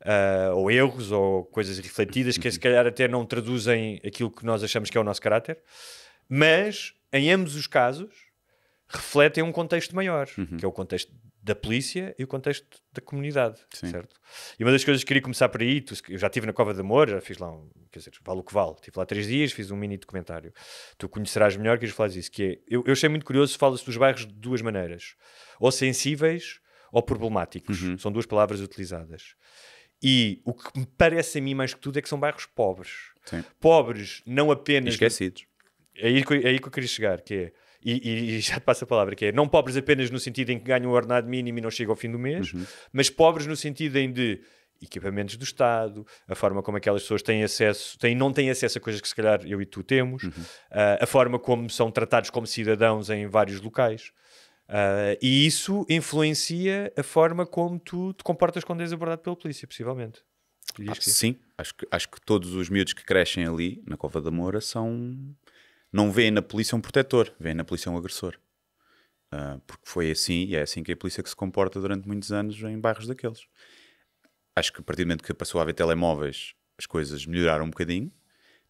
Speaker 2: uh, ou erros ou coisas refletidas que se uhum. calhar até não traduzem aquilo que nós achamos que é o nosso caráter, mas em ambos os casos refletem um contexto maior, uhum. que é o contexto da polícia e o contexto da comunidade, Sim. certo? E uma das coisas que queria começar por aí, tu, eu já estive na Cova de Amor, já fiz lá, um, quer dizer, vale o que vale, estive lá três dias, fiz um mini documentário. Tu conhecerás melhor que falar disso, que é, eu, eu achei muito curioso, fala-se dos bairros de duas maneiras, ou sensíveis ou problemáticos, uhum. são duas palavras utilizadas. E o que me parece a mim mais que tudo é que são bairros pobres. Sim. Pobres, não apenas... esquecidos. É aí, é aí que eu queria chegar, que é e, e, já te passo a palavra, que é não pobres apenas no sentido em que ganham o ordenado mínimo e não chegam ao fim do mês, uhum. mas pobres no sentido em de equipamentos do Estado, a forma como aquelas pessoas têm acesso, têm, não têm acesso a coisas que se calhar eu e tu temos, uhum. uh, a forma como são tratados como cidadãos em vários locais. Uh, e isso influencia a forma como tu te comportas quando és abordado pela polícia, possivelmente.
Speaker 1: Ah, é. sim, acho que, acho que todos os miúdos que crescem ali na Cova da Moura são não vêem na polícia um protetor, vêem na polícia um agressor. Uh, porque foi assim, e é assim que a polícia que se comporta durante muitos anos em bairros daqueles. Acho que a partir do momento que passou a haver telemóveis, as coisas melhoraram um bocadinho.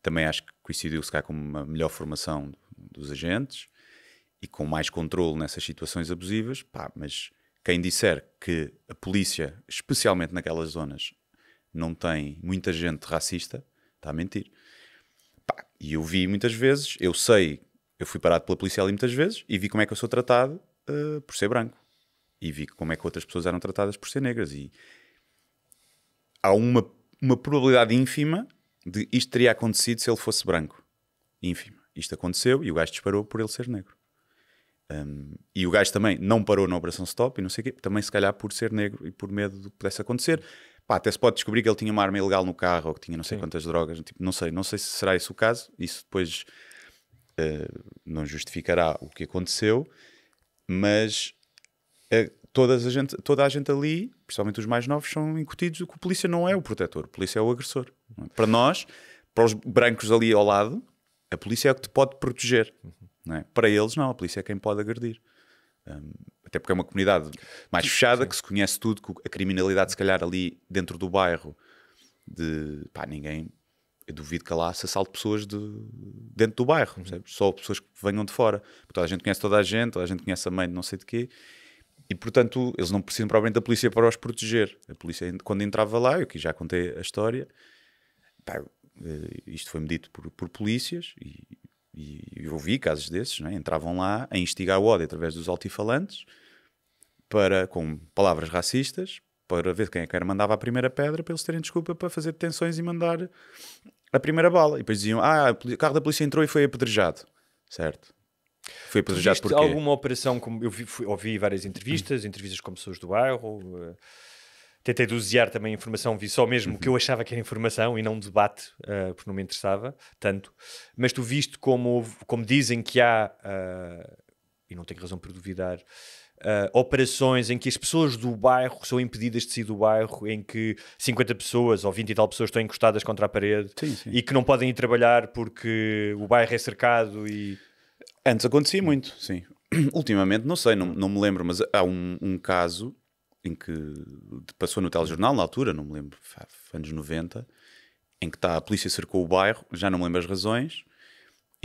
Speaker 1: Também acho que coincidiu, se cá com uma melhor formação dos agentes e com mais controle nessas situações abusivas. Pá, mas quem disser que a polícia, especialmente naquelas zonas, não tem muita gente racista, está a mentir. Pá, e eu vi muitas vezes, eu sei, eu fui parado pela polícia ali muitas vezes e vi como é que eu sou tratado uh, por ser branco. E vi como é que outras pessoas eram tratadas por ser negras. E há uma, uma probabilidade ínfima de isto teria acontecido se ele fosse branco. Ínfima. Isto aconteceu e o gajo disparou por ele ser negro. Um, e o gajo também não parou na Operação Stop e não sei o quê, também se calhar por ser negro e por medo do que pudesse acontecer. Pá, até se pode descobrir que ele tinha uma arma ilegal no carro ou que tinha não sei Sim. quantas drogas. Tipo, não sei, não sei se será esse o caso. Isso depois uh, não justificará o que aconteceu, mas uh, todas a gente, toda a gente ali, principalmente os mais novos, são incutidos que o polícia não é o protetor, o polícia é o agressor. É? Para nós, para os brancos ali ao lado, a polícia é o que te pode proteger. Uhum. É? Para eles, não, a polícia é quem pode agredir. Um, até porque é uma comunidade mais fechada, Sim. que se conhece tudo, que a criminalidade, se calhar, ali dentro do bairro, de pá, ninguém. Eu duvido que lá se assalte pessoas de, dentro do bairro, uhum. só pessoas que venham de fora. Porque toda a gente conhece toda a gente, toda a gente conhece a mãe de não sei de quê. E portanto, eles não precisam provavelmente da polícia para os proteger. A polícia, quando entrava lá, eu que já contei a história, pá, eh, isto foi-me dito por, por polícias e, e eu ouvi casos desses, né? entravam lá a instigar o ódio através dos altifalantes para, com palavras racistas para ver quem é que era mandava a primeira pedra para eles terem desculpa para fazer detenções e mandar a primeira bala. E depois diziam: Ah, o carro da polícia entrou e foi apedrejado. Certo. Foi apedrejado porque. alguma
Speaker 2: operação, como eu vi, fui, ouvi várias entrevistas, uhum. entrevistas com pessoas do bairro. Uh, tentei dosear também a informação, vi só mesmo uhum. que eu uhum. achava que era informação e não um debate, uh, porque não me interessava tanto. Mas tu viste como, como dizem que há, uh, e não tenho razão para duvidar, Uh, operações em que as pessoas do bairro são impedidas de sair do bairro, em que 50 pessoas ou 20 e tal pessoas estão encostadas contra a parede sim, sim. e que não podem ir trabalhar porque o bairro é cercado e.
Speaker 1: Antes acontecia muito, sim. [clears throat] Ultimamente, não sei, não, não me lembro, mas há um, um, caso em que passou no telejornal, na altura, não me lembro, anos 90, em que tá, a polícia cercou o bairro, já não me lembro as razões,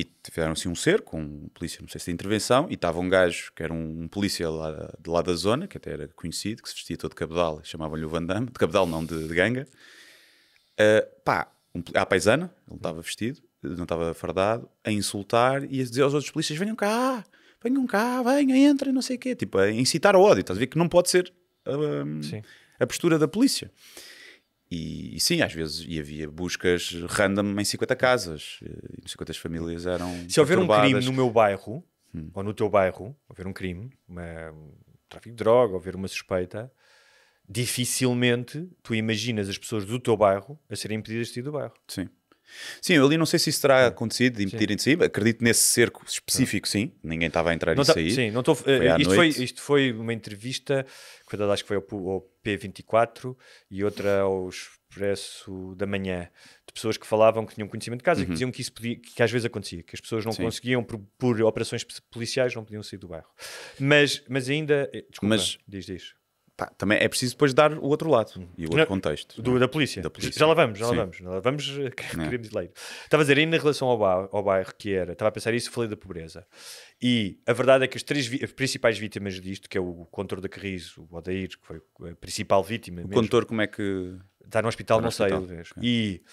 Speaker 1: e tiveram assim um cerco, um polícia, não sei se de intervenção, e estava um gajo que era um, um polícia lá, de lá da zona, que até era conhecido, que se vestia todo de cabedal, chamavam-lhe o Van Damme, de cabedal não, de, de ganga. Uh, pá, um, à paisana, ele estava vestido, não estava fardado, a insultar e a dizer aos outros polícias: venham cá, venham cá, venham, entrem, não sei o quê. Tipo, a incitar o ódio, estás a ver que não pode ser ah, a postura da polícia. E, e, sim, às vezes, e havia buscas random em 50 casas, e eh, 50 famílias eram. Se houver um crime no meu bairro, hum.
Speaker 2: ou no teu bairro, houver um crime, uma, um tráfico de droga, houver uma suspeita, dificilmente tu imaginas as pessoas do teu bairro a serem impedidas de sair do bairro.
Speaker 1: Sim. Sim, eu ali não sei se isso terá acontecido de impedir de em si, acredito nesse cerco específico, ah. sim. Ninguém estava a entrar não nisso tá, aí. Sim, não tô, foi eh, isto, foi,
Speaker 2: isto, foi, uma entrevista, que acho que foi ao, ao, P24 e outra ao Expresso da Manhã, de pessoas que falavam que tinham conhecimento de casa uhum. e que uhum. diziam que isso podia, que às vezes acontecia, que as pessoas não sim. conseguiam, por, por, operações policiais, não podiam sair do bairro. Mas, mas ainda. Eh, desculpa, mas,
Speaker 1: diz, diz. Pá, também é preciso depois dar o outro lado e o outro não, contexto. Do,
Speaker 2: é? da, polícia. da, polícia. Já lá vamos, já Sim. lá vamos. Já lá vamos, eh, é? queremos é. Estava a dizer, ainda em relação ao bairro, ao bairro, que era, estava a pensar isso, falei da pobreza. E a verdade é que as três vi as principais vítimas disto, que é o condutor da Carrizo, o Odair, que foi a principal vítima. O condutor, como é que. Está no hospital, está no não hospital. sei, E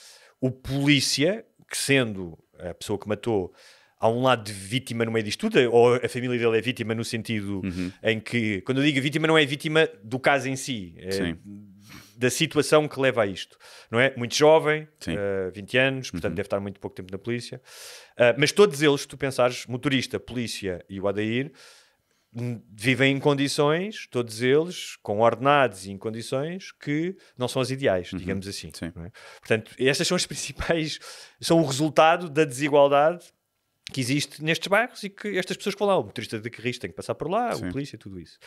Speaker 2: o polícia, que sendo a pessoa que matou, há um lado de vítima no meio disto tudo, ou a família dele é vítima no sentido uhum. em que, quando eu digo vítima, não é vítima do caso em si, é da situação que leva a isto, não é? Muito jovem, uh, eh, 20 anos, portanto uhum. deve estar muito pouco tempo na polícia, uh, mas todos eles, se tu pensares, motorista, polícia e o Adair, hum, vivem em condições, todos eles, com ordenados e em condições que não são as ideais, uhum. digamos uhum, assim. É? Portanto, estas são as [laughs] principais, são o resultado da desigualdade que existe nestes bairros e que estas pessoas que vão lá, o motorista de carris tem que passar por lá, Sim. o polícia, tudo isso.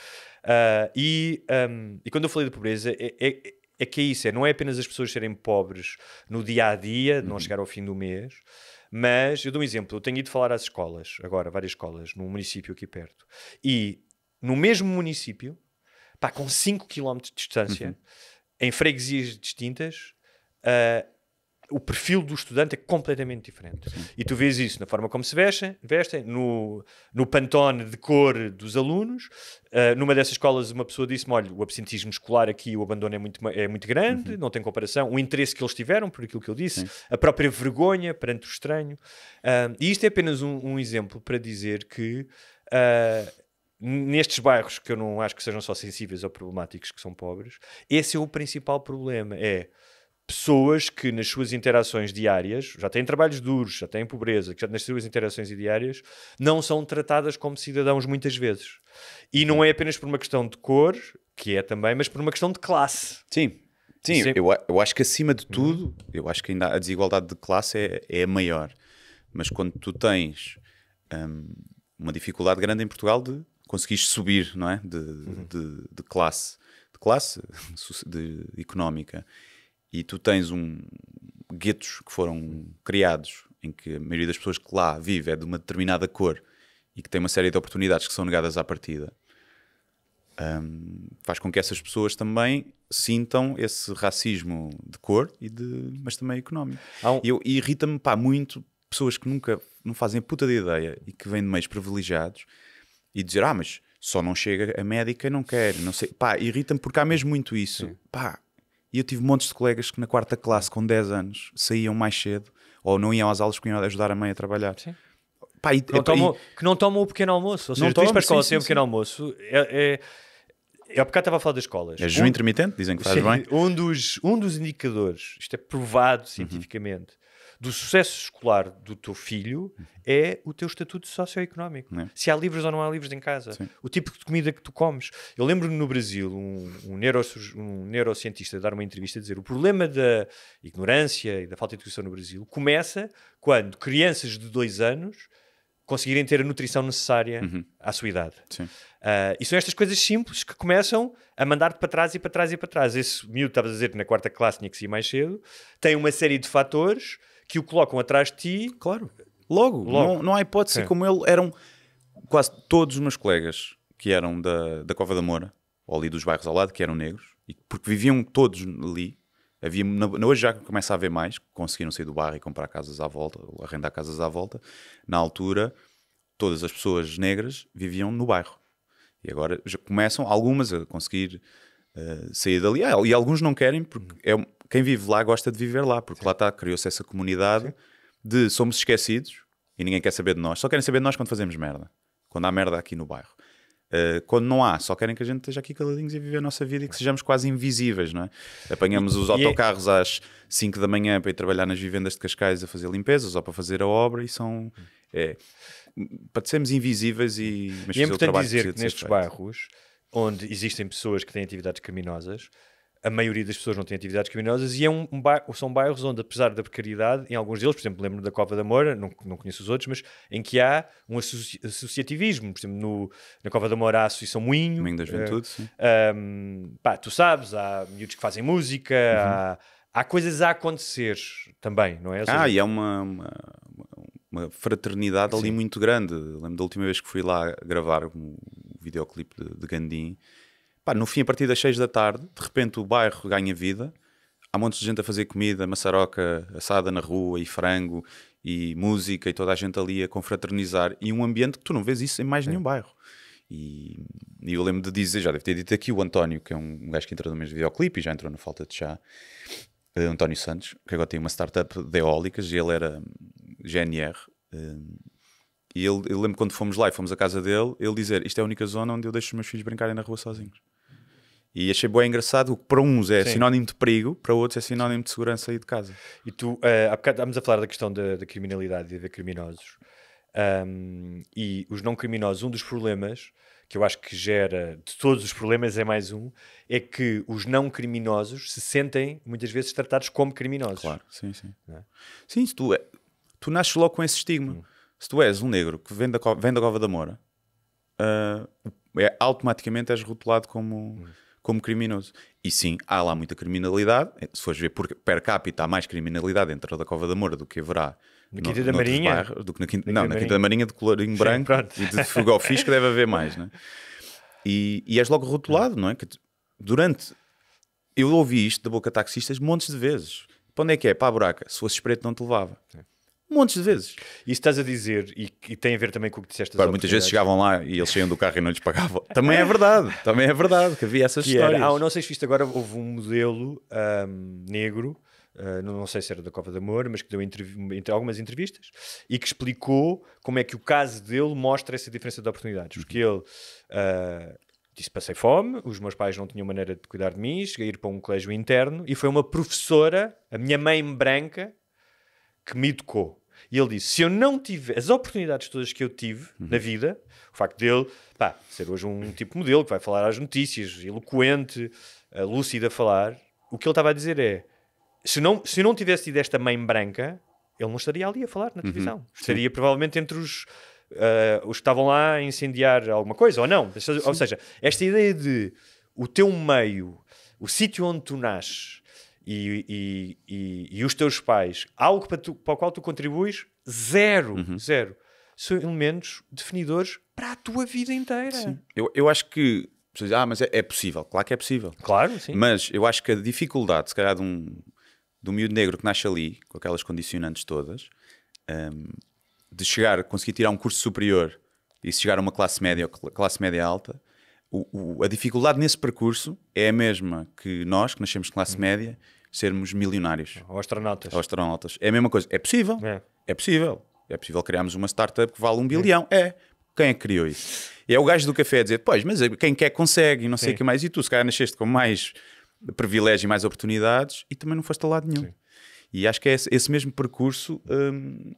Speaker 2: Uh, e, um, e quando eu falei de pobreza, é, é, é, que é isso, é, não é apenas as pessoas serem pobres no dia a dia, não uhum. chegar ao fim do mês, mas eu dou um exemplo, eu tenho ido falar às escolas, agora, várias escolas, num município aqui perto, e no mesmo município, pá, com 5 km de distância, uhum. em freguesias distintas, uh, o perfil do estudante é completamente diferente. Sim. E tu vês isso na forma como se vestem, vestem no, no pantone de cor dos alunos. Uh, numa dessas escolas, uma pessoa disse-me: olha, o absentismo escolar aqui, o abandono é muito, é muito grande, uhum. não tem comparação. O interesse que eles tiveram, por aquilo que eu disse, Sim. a própria vergonha perante o estranho. Uh, e isto é apenas um, um exemplo para dizer que. Uh, nestes bairros que eu não acho que sejam só sensíveis ou problemáticos que são pobres, esse é o principal problema. É pessoas que nas suas interações diárias já têm trabalhos duros, já têm pobreza, que já nas suas interações diárias não são tratadas como cidadãos muitas
Speaker 1: vezes. E não é apenas por uma questão de cor, que é também, mas por uma questão de classe. Sim. Sim, eu, eu acho que acima de tudo, eu acho que ainda a desigualdade de classe é, é maior. Mas quando tu tens um, uma dificuldade grande em Portugal de conseguir subir, não é? De, uhum. de, de classe. De classe [laughs] de, económica. E tu tens um guetos que foram criados em que a maioria das pessoas que lá vive é de uma determinada cor e que tem uma série de oportunidades que são negadas à partida, um, faz com que essas pessoas também sintam esse racismo de cor e de, mas também económico. Um... e irrita-me muito pessoas que nunca não fazem puta de ideia e que vêm de meios privilegiados e dizer ah mas só não chega a médica não quer não sei pá irrita-me porque há mesmo muito isso Sim. pá e eu tive montes de colegas que na quarta classe, com 10 anos, saíam mais cedo ou não iam às aulas porque iam ajudar a mãe a trabalhar. Sim. Pá, e, que, não tomam,
Speaker 2: e... que não tomam o pequeno almoço. Ou não tomam as a sem o pequeno almoço. É, é, é, há é bocado estava a falar das escolas. É jejum um, intermitente, dizem que faz sim, bem. Um dos, um dos indicadores, isto é provado uhum. cientificamente, do sucesso escolar do teu filho é o teu estatuto socioeconómico. É? Se há livros ou não há livros em casa, Sim. o tipo de comida que tu comes. Eu lembro-me no Brasil um, um, um neurocientista dar uma entrevista a dizer o problema da ignorância e da falta de educação no Brasil começa quando crianças de dois anos conseguirem ter a nutrição necessária uhum. à sua idade. Sim. Uh, e são estas coisas simples que começam a mandar-te para trás e para trás e para trás. Esse miúdo, estavas a dizer, que na quarta classe tinha que ser mais cedo, tem uma série de fatores que o colocam atrás de ti. Claro.
Speaker 1: Logo. Logo. Não, não há hipótese. Como ele, eram quase todos os meus colegas que eram da, da Cova da Moura, ou ali dos bairros ao lado, que eram negros, e porque viviam todos ali. Havia, na, na hoje já começa a haver mais, conseguiram sair do bairro e comprar casas à volta, arrendar casas à volta. Na altura, todas as pessoas negras viviam no bairro. E agora já começam algumas a conseguir uh, sair dali. Ah, e alguns não querem, porque é, quem vive lá gosta de viver lá, porque Sim. lá está, criou-se essa comunidade Sim. de somos esquecidos e ninguém quer saber de nós. Só querem saber de nós quando fazemos merda, quando há merda aqui no bairro. Uh, quando não há, só querem que a gente esteja aqui caladinhos e viver a nossa vida e que sejamos quase invisíveis, não é? Apanhamos os é- autocarros às 5 da manhã para ir trabalhar nas vivendas de Cascais a fazer limpezas ou para fazer a obra e são. É, parecemos invisíveis e. Mas e é importante dizer que nestes feito.
Speaker 2: bairros, onde existem pessoas que têm atividades criminosas, a maioria das pessoas não tem atividades criminosas e é um, um bairro, são bairros onde, apesar da precariedade, em alguns deles, por exemplo, lembro da Cova da Moura, não, não conheço os outros, mas em que há um associ, associativismo. Por exemplo, no, na Cova da Moura há a
Speaker 1: Associação Moinho. Moinho
Speaker 2: da eh, Juventude, uh, sim. Um, pá, tu sabes, há miúdos que fazem música, uhum. há, há, coisas a acontecer também, não é? Ah, seja, ah, e é
Speaker 1: uma, uma, uma fraternidade sim. ali muito grande. Lembro da última vez que fui lá gravar o um videoclipe de, de Gandim Pá, no fim, a partir das 6 da tarde, de repente o bairro ganha vida. Há um monte de gente a fazer comida, maçaroca assada na rua e frango e música e toda a gente ali a confraternizar e um ambiente que tu não vês isso em mais nenhum bairro. E, e, eu lembro de dizer, já deve ter dito aqui o António, que é um, gajo que entrou no mesmo videoclipe e já entrou na Falta de Chá, eh, António Santos, que agora tem uma startup de eólicas e ele era GNR. Eh, e ele, eu lembro quando fomos lá e fomos à casa dele, ele dizer: Isto é a única zona onde eu deixo os meus filhos brincarem na rua sozinhos. E achei bem engraçado que para uns é Sim. sinónimo de perigo, para outros é sinónimo de segurança e de casa. E tu, uh, há bocado estávamos a falar da questão da, da
Speaker 2: criminalidade e de haver criminosos. Um, e os não criminosos, um dos problemas que eu acho que gera, de todos os problemas é mais um, é que os não criminosos
Speaker 1: se sentem muitas vezes tratados como criminosos. Claro, sim, sim. É? Sim, se tu, é, tu nasces logo com esse estigma. Hum. Se tu és um negro que vem da, vem da Cova da Moura, uh, é, automaticamente és rotulado como... Hum como criminoso. E sim, há lá muita criminalidade. Se fores ver por, per capita, há mais criminalidade dentro da Cova da Moura do que haverá. Na Quinta da Marinha? Bairros, do que na quinta, não, Marinha. na Quinta da Marinha de colorinho branco e de fuga ao fisco deve haver mais, é? E, e és logo rotulado, não é? Que durante. Eu ouvi isto da boca de taxistas montes de vezes. Para onde é que é? Para a buraca. Se fosse espreito, não te levava. Sim. Montes de vezes. Isso estás a dizer, e, e, tem a ver também com o que disseste. Claro, muitas vezes chegavam lá e eles saíam do carro e não lhes pagavam. Também é verdade, também é verdade que havia essas que histórias. Era, ah,
Speaker 2: não sei se viste agora, houve um modelo um, negro, uh, não, não, sei se era da Copa de Amor, mas que deu entre algumas entrevistas e que explicou como é que o caso dele mostra essa diferença de oportunidades. Porque uhum. ele. Uh, disse passei fome, os meus pais não tinham maneira de cuidar de mim, cheguei a ir para um colégio interno e foi uma professora, a minha mãe branca, que me educou. E ele disse: se eu não tiver as oportunidades todas que eu tive uhum. na vida, o facto dele pá, ser hoje um tipo modelo que vai falar às notícias, eloquente, eh, lúcido a falar, o que ele estava a dizer é: se não, se não tivesse tido esta mãe branca, ele não estaria ali a falar na uhum. televisão. Uhum. Estaria Sim. provavelmente entre os. Uh, os que estavam lá a incendiar alguma coisa, ou não. Sim. Ou seja, esta ideia de o teu meio, o sítio onde tu nasces, e, e, e, os teus pais, algo para, tu, para o qual tu contribuis,
Speaker 1: zero, uhum. zero. São elementos definidores
Speaker 2: para a tua vida inteira. Sim.
Speaker 1: Eu, eu acho que ah, mas é, é, possível. Claro que é possível. Claro, sim. Mas eu acho que a dificuldade, se calhar, de um, de um miúdo negro que nasce ali, com aquelas condicionantes todas, um, de chegar, conseguir tirar um curso superior e chegar a uma classe média ou classe média alta, o, a dificuldade nesse percurso é a mesma que nós, que nascemos de classe uhum. média, sermos milionários. Ou astronautas. Ou astronautas. É a mesma coisa. É possível. É, é possível. É possível criarmos uma startup que vale um é. bilhão. É. é. Quem é que criou isso? E é o gajo do café a dizer, pois, mas quem quer consegue, não sei o que mais. E tu, se calhar, nasceste com mais privilégio e mais oportunidades e também não foste a lado nenhum. Sim. E acho que é esse, esse mesmo percurso hum,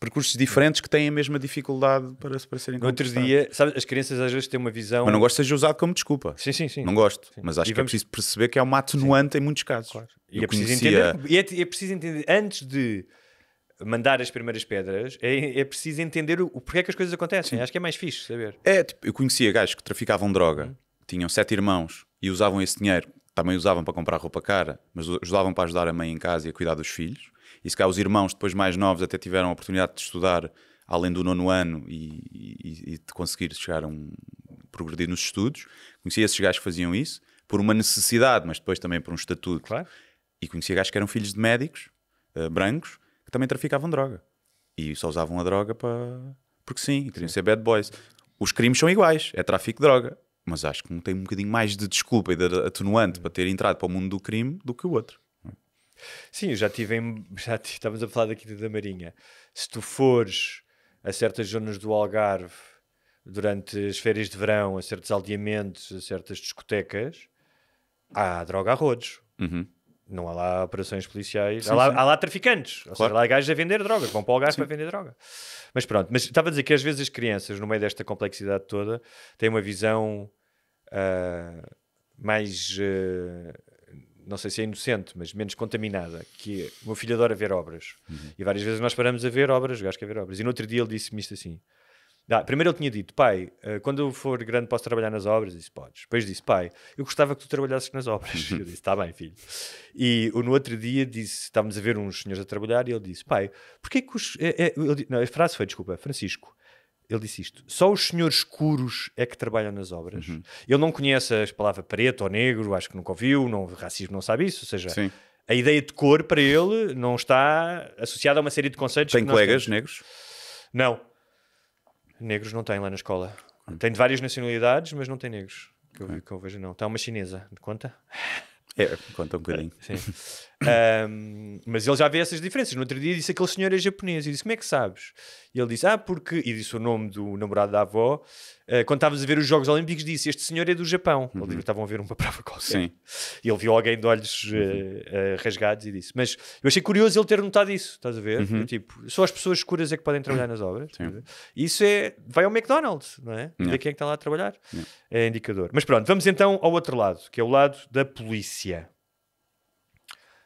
Speaker 1: percursos diferentes que têm a mesma dificuldade para, para serem Outro dia, sabe, as crianças às vezes têm uma visão. Mas não gosto de ser usado como desculpa. Sim, sim, sim. Não gosto. Sim. Mas acho e que é vamos... é preciso perceber que é uma atenuante sim. em muitos casos. Claro. E é, conhecia...
Speaker 2: entender, e, é, é preciso entender, antes de mandar as primeiras pedras, é, é preciso entender o, o porquê é que as coisas acontecem. Sim. Acho que é mais fixe saber.
Speaker 1: É, tipo, eu conhecia gajos que traficavam droga, hum. tinham sete irmãos e usavam esse dinheiro. Também usavam para comprar roupa cara, mas usavam para ajudar a mãe em casa e a cuidar dos filhos e se cá os irmãos, depois mais novos, até tiveram a oportunidade de estudar além do nono ano e, e, e de conseguir chegar a um. progredir nos estudos. Conhecia esses gajos que faziam isso, por uma necessidade, mas depois também por um estatuto. Claro. E conhecia gajos que eram filhos de médicos uh, brancos que também traficavam droga. E só usavam a droga para. porque sim, queriam ser bad boys. Os crimes são iguais, é tráfico de droga mas acho que um tem um bocadinho mais de desculpa e de atenuante hum. para ter entrado para o mundo do crime do que o outro.
Speaker 2: Sim, já tive em, [laughs] já tive, estávamos a falar daqui da Marinha. Se tu fores a certas zonas do Algarve durante as férias de verão, a certos aldeamentos, a certas discotecas, há droga a rodos. Uhum. Não há lá operações policiais. Sim, há, lá, há lá traficantes. Claro. Ou seja, há lá gajos a vender droga. Vão para o gás para vender droga. Mas pronto. Mas estava a dizer que às vezes as crianças, no meio desta complexidade toda, têm uma visão uh, mais... Uh, não sei se é inocente, mas menos contaminada, que é, o meu filho adora ver obras. Uhum. E várias vezes nós paramos a ver obras, o gajo quer ver obras. E no outro dia ele disse-me isto assim. Ah, primeiro ele tinha dito, pai, eh, quando eu for grande posso trabalhar nas obras? disse, podes. Depois disse, pai, eu gostava que tu trabalhasses nas obras. Uhum. Eu disse, está bem, filho. E no outro dia disse, estávamos a ver uns senhores a trabalhar e ele disse, pai, porquê que os... É, é, não, a frase foi, desculpa, Francisco, ele disse isto: só os senhores escuros é que trabalham nas obras. Uhum. Ele não conhece as palavras preto ou negro, acho que nunca ouviu, não, racismo não sabe isso, ou seja. Sim. A ideia de cor para ele não está associada a uma série de conceitos. Tem colegas negros? Não. Negros não tem lá na escola. Hum. Tem de várias nacionalidades, mas não tem negros. Que eu, hum. que eu vejo, não. Está uma chinesa, de conta?
Speaker 1: É, conta um bocadinho. É, sim. [laughs]
Speaker 2: Um, mas ele já vê essas diferenças. No outro dia disse aquele senhor é japonês. E disse: Como é que sabes? E ele disse: Ah, porque. E disse o nome do namorado da avó. Uh, quando estávamos a ver os Jogos Olímpicos, disse: Este senhor é do Japão. Uhum. Eles estavam a ver uma [laughs] prova qualquer. Sim. E ele viu alguém de olhos uh, uh, rasgados e disse: Mas eu achei curioso ele ter notado isso. Estás a ver? Uhum. Eu, tipo, só as pessoas escuras é que podem trabalhar nas obras. Sim. Isso é. Vai ao McDonald's, não é? Não. Ver quem é que está lá a trabalhar. Não. É indicador. Mas pronto, vamos então ao outro lado, que é o lado da polícia.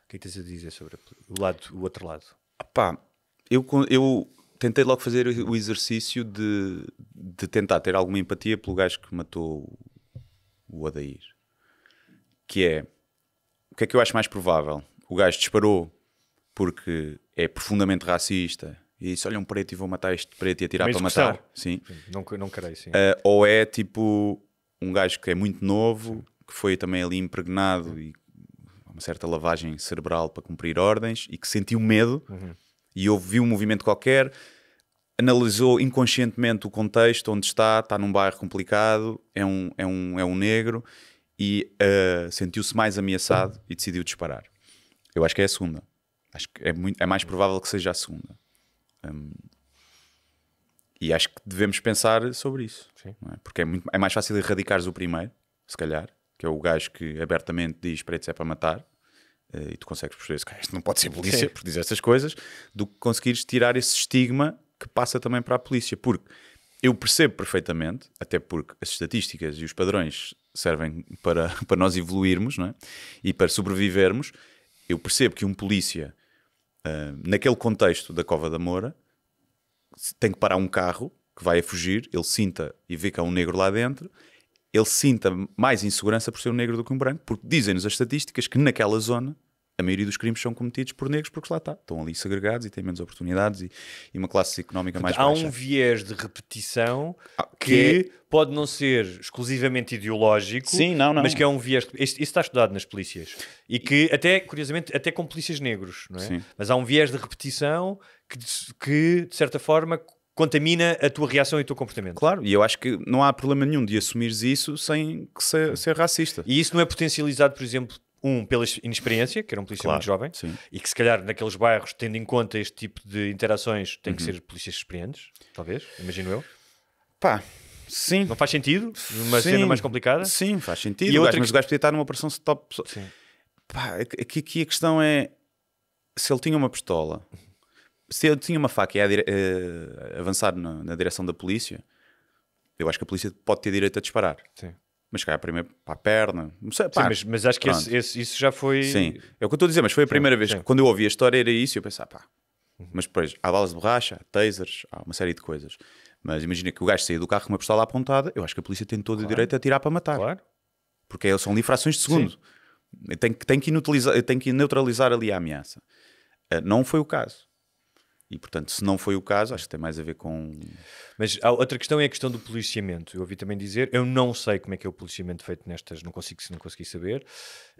Speaker 2: O que é que tens a dizer sobre
Speaker 1: o, lado, o outro lado? Pá, eu, eu tentei logo fazer o exercício de, de tentar ter alguma empatia pelo gajo que matou o Adair. Que é, o que é que eu acho mais provável? O gajo disparou porque é profundamente racista e disse: Olha, um preto e vou matar este preto e atirar para matar. Sim. Não, não creio, sim. Uh, ou é tipo um gajo que é muito novo, que foi também ali impregnado e uma certa lavagem cerebral para cumprir ordens e que sentiu medo uhum. e ouviu um movimento qualquer, analisou inconscientemente o contexto onde está, está num bairro complicado, é um, é um, é um negro e uh, sentiu-se mais ameaçado e decidiu disparar. Eu acho que é a segunda. Acho que é, muito, é mais provável que seja a segunda. Um, e acho que devemos pensar sobre isso. É? Porque é, muito, é mais fácil erradicares o primeiro, se calhar, que é o gajo que abertamente diz pretos é para matar, uh, e tu consegues perceber que este não pode ser polícia Sim. dizer essas coisas, do que conseguires tirar esse estigma que passa também para a polícia. Porque eu percebo perfeitamente, até porque as estatísticas e os padrões servem para, [laughs] para nós evoluirmos não é? e para sobrevivermos. Eu percebo que um polícia, uh, naquele contexto da Cova da Moura, tem que parar um carro que vai a fugir, ele sinta e vê que há um negro lá dentro, ele sinta mais insegurança por ser um negro do que um branco, porque dizem-nos as estatísticas que naquela zona a maioria dos crimes são cometidos por negros porque lá está, estão ali segregados e têm menos oportunidades e, e uma classe económica mais há baixa. Há um
Speaker 2: viés de repetição ah, que, que é- pode não ser exclusivamente ideológico, Sim, não, não. mas que é um viés. Isso está estudado nas polícias e que até, curiosamente, até com polícias negros, não é? Sim. Mas há um viés de repetição que,
Speaker 1: que, de certa forma, contamina a tua reação e o teu comportamento. Claro, e eu acho que não há problema nenhum de assumires isso sem ser, ser racista. E isso não é potencializado, por exemplo, um, pela
Speaker 2: inexperiência, que era um polícia claro, muito jovem, sim. e que se calhar naqueles bairros, tendo em conta este tipo de interações, tem uhum. que ser polícias experientes, talvez, imagino eu.
Speaker 1: Pá, sim. Não faz sentido? Uma sim. cena mais complicada? Sim, faz sentido, e o gajo, que... mas o gajo podia estar numa operação top... Sim. Pá, aqui, aqui a questão é, se ele tinha uma pistola se eu tinha uma faca e ia é dire... uh, avançar na, na, direção da polícia, eu acho que a polícia pode ter direito a disparar. Sim. Mas cá primeiro para a perna. Sei, pá, sim, mas, mas, acho que esse, esse, isso já foi. Sim, é o que eu estou a dizer, mas foi a primeira sim, vez que quando eu ouvi a história era isso e eu pensava, pá. Uhum. Mas depois há balas de borracha, tasers, há uma série de coisas. Mas imagina que o gajo saia do carro com uma pistola apontada, eu acho que a polícia tem todo claro. o direito a tirar para matar. Claro. Porque são ali frações de segundo. Tem que, tem que neutralizar ali a ameaça. Eh, não foi o caso. E, portanto, se não foi o caso, acho que tem mais a ver com. Mas a outra questão é a questão do policiamento. Eu ouvi também
Speaker 2: dizer, eu não sei como é que é o policiamento feito nestas, não consigo, não consegui saber.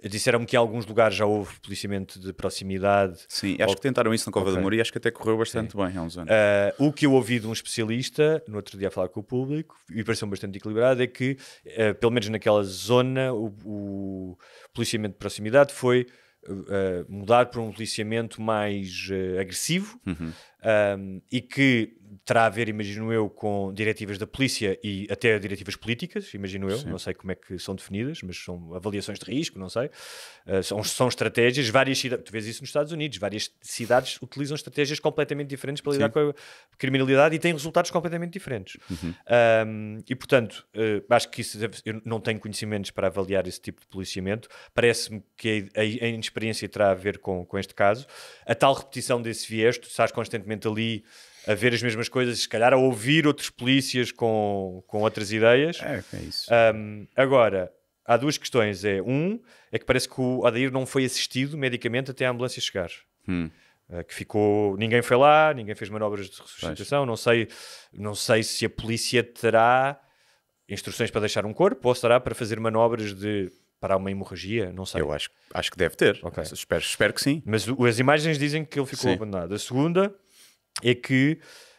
Speaker 2: Disseram-me que em alguns
Speaker 1: lugares já houve policiamento de proximidade. Sim, acho que tentaram isso na Cova okay. da Moura e acho que até correu bastante Sim. bem há uns anos.
Speaker 2: Uh, o que eu ouvi de um especialista, no outro dia a falar com o público, e pareceu bastante equilibrado, é que, uh, pelo menos naquela zona, o, o policiamento de proximidade foi eh, mudar para um policiamento mais eh, agressivo uhum. um, e que terá a ver, imagino eu, com diretivas da polícia e até diretivas políticas, imagino eu, Sim. não sei como é que são definidas, mas são avaliações de risco, não sei. Uh, são, são estratégias, várias cidades, tu vês isso nos Estados Unidos, várias cidades utilizam estratégias completamente diferentes para lidar Sim. com a criminalidade e têm resultados completamente diferentes. Uhum. Um, e, portanto, uh, acho que isso, eu não tenho conhecimentos para avaliar esse tipo de policiamento, parece-me que a, a, a inexperiência terá a ver com, com este caso. A tal repetição desse viés, tu estás constantemente ali a ver as mesmas coisas, se calhar a ouvir outros polícias com, com outras ideias. É, é isso. Um, agora, há duas questões. É, um, é que parece que o Adair não foi assistido medicamente até a ambulância chegar. Hum. Ah, que ficou, ninguém foi lá, ninguém fez manobras de ressuscitação, não sei, não sei se a polícia terá instruções para deixar um corpo ou será para fazer manobras de para uma hemorragia, não sei. Eu acho, acho que deve ter, okay. espero, espero que sim. Mas as imagens dizem que ele ficou sim. abandonado. A segunda é que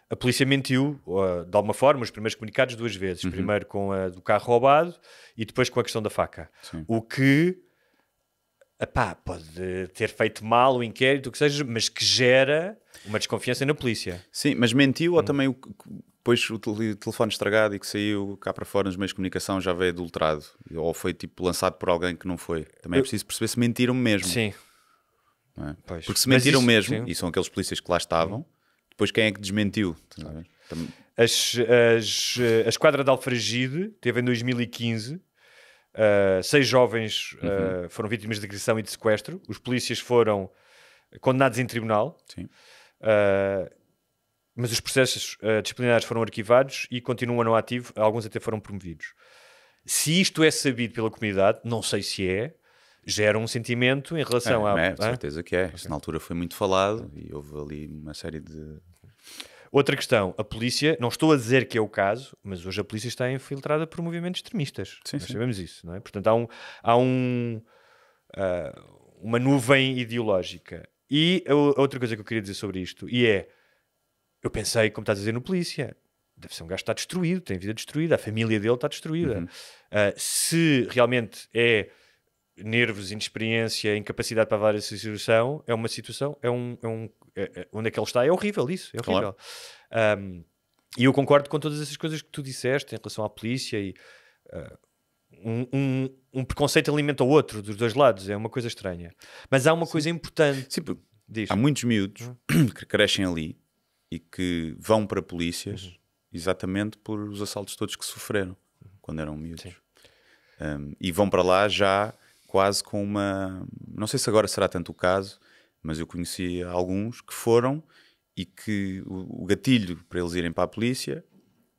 Speaker 2: a polícia mentiu, ah, de alguma forma, os primeiros comunicados duas vezes. Uhum. Primeiro com a do carro roubado e depois com a questão da faca. Sim. O que epá, pode ter feito mal o inquérito, o que seja, mas que gera uma desconfiança na polícia.
Speaker 1: Sim, mas mentiu ou hum. também depois o telefone estragado e que saiu cá para fora nos meios de comunicação já veio adulterado? Ou foi tipo lançado por alguém que não foi? Também é preciso perceber se mentiram mesmo. Sim. É? Porque se mentiram isso, mesmo, sim. e são aqueles polícias que lá estavam, depois quem é que desmentiu? Claro.
Speaker 2: As, as, eh, a Esquadra de Alfragide teve em 2015 uh, eh, seis jovens eh, uhum. uh, foram vítimas de agressão e de sequestro. Os polícias foram condenados em tribunal. Uh, mas os processos disciplinares foram arquivados e continuam no ativo. Alguns até foram promovidos. Se isto é sabido pela comunidade, não sei se é, gera um sentimento em relação é, a. É, de ah? certeza que
Speaker 1: é. Isso na altura foi muito falado e houve ali uma série de.
Speaker 2: Outra questão, a polícia, não estou a dizer que é o caso, mas hoje a polícia está infiltrada por movimentos extremistas. Sim, Nós sim. sabemos isso, não é? Portanto, há, um, há um, uh, uma nuvem ideológica. E a outra coisa que eu queria dizer sobre isto, e é, eu pensei, como estás a dizer, no polícia. Deve ser um gajo que está destruído, tem vida destruída, a família dele está destruída. Uhum. Uh, se realmente é nervos, inexperiência, incapacidade para avaliar essa situação, é uma situação, é um, é um é, é, onde é que ele está, é horrível isso, é horrível. Claro. Um, e eu concordo com todas essas coisas que tu disseste em relação à polícia e uh, um, um, um, preconceito alimenta o outro dos dois lados, é uma coisa estranha.
Speaker 1: Mas há uma Sim. coisa importante. Sim, diz. Há muitos miúdos uhum. [clears throat] que crescem ali e que vão para polícias uhum. exatamente por os assaltos todos que sofreram uhum. quando eram miúdos. Um, e vão para lá já quase com uma. Não sei se agora será tanto o caso, mas eu conheci alguns que foram e que o, o gatilho para eles irem para a polícia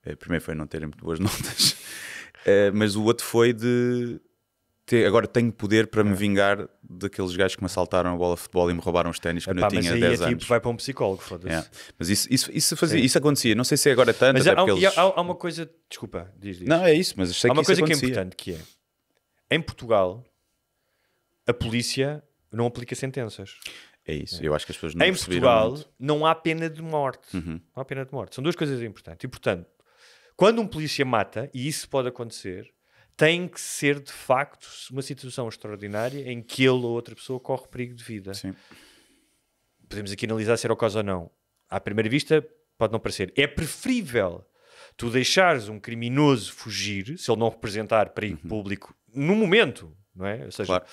Speaker 1: eh, primeiro foi não terem muito boas [laughs] notas, eh, mas o outro foi de ter, agora tenho poder para me é. vingar daqueles gajos que me assaltaram a bola de futebol e me roubaram os ténis quando eu tinha mas aí 10 é tipo, anos. Tipo,
Speaker 2: vai para um psicólogo, foda-se. É.
Speaker 1: Mas isso, isso, isso, fazia, isso acontecia, não sei se é agora tanto. Mas há, eles... há,
Speaker 2: há, uma coisa, desculpa,
Speaker 1: diz, diz. Não, é isso, mas sei há que uma coisa acontecia. que é importante que é em
Speaker 2: Portugal a polícia não aplica sentenças.
Speaker 1: É isso, eu acho que as pessoas não Em Portugal muito.
Speaker 2: não há pena de morte. Uhum. Não há pena de morte. São duas coisas importantes. E, portanto, quando um polícia mata, e isso pode acontecer, tem que ser de facto uma situação extraordinária em que ele ou outra pessoa corre perigo de vida. Sim. Podemos aqui analisar se era o caso ou não. À primeira vista, pode não parecer. É preferível tu deixares um criminoso fugir, se ele não representar perigo uhum. público, no momento, não é? Ou seja, claro.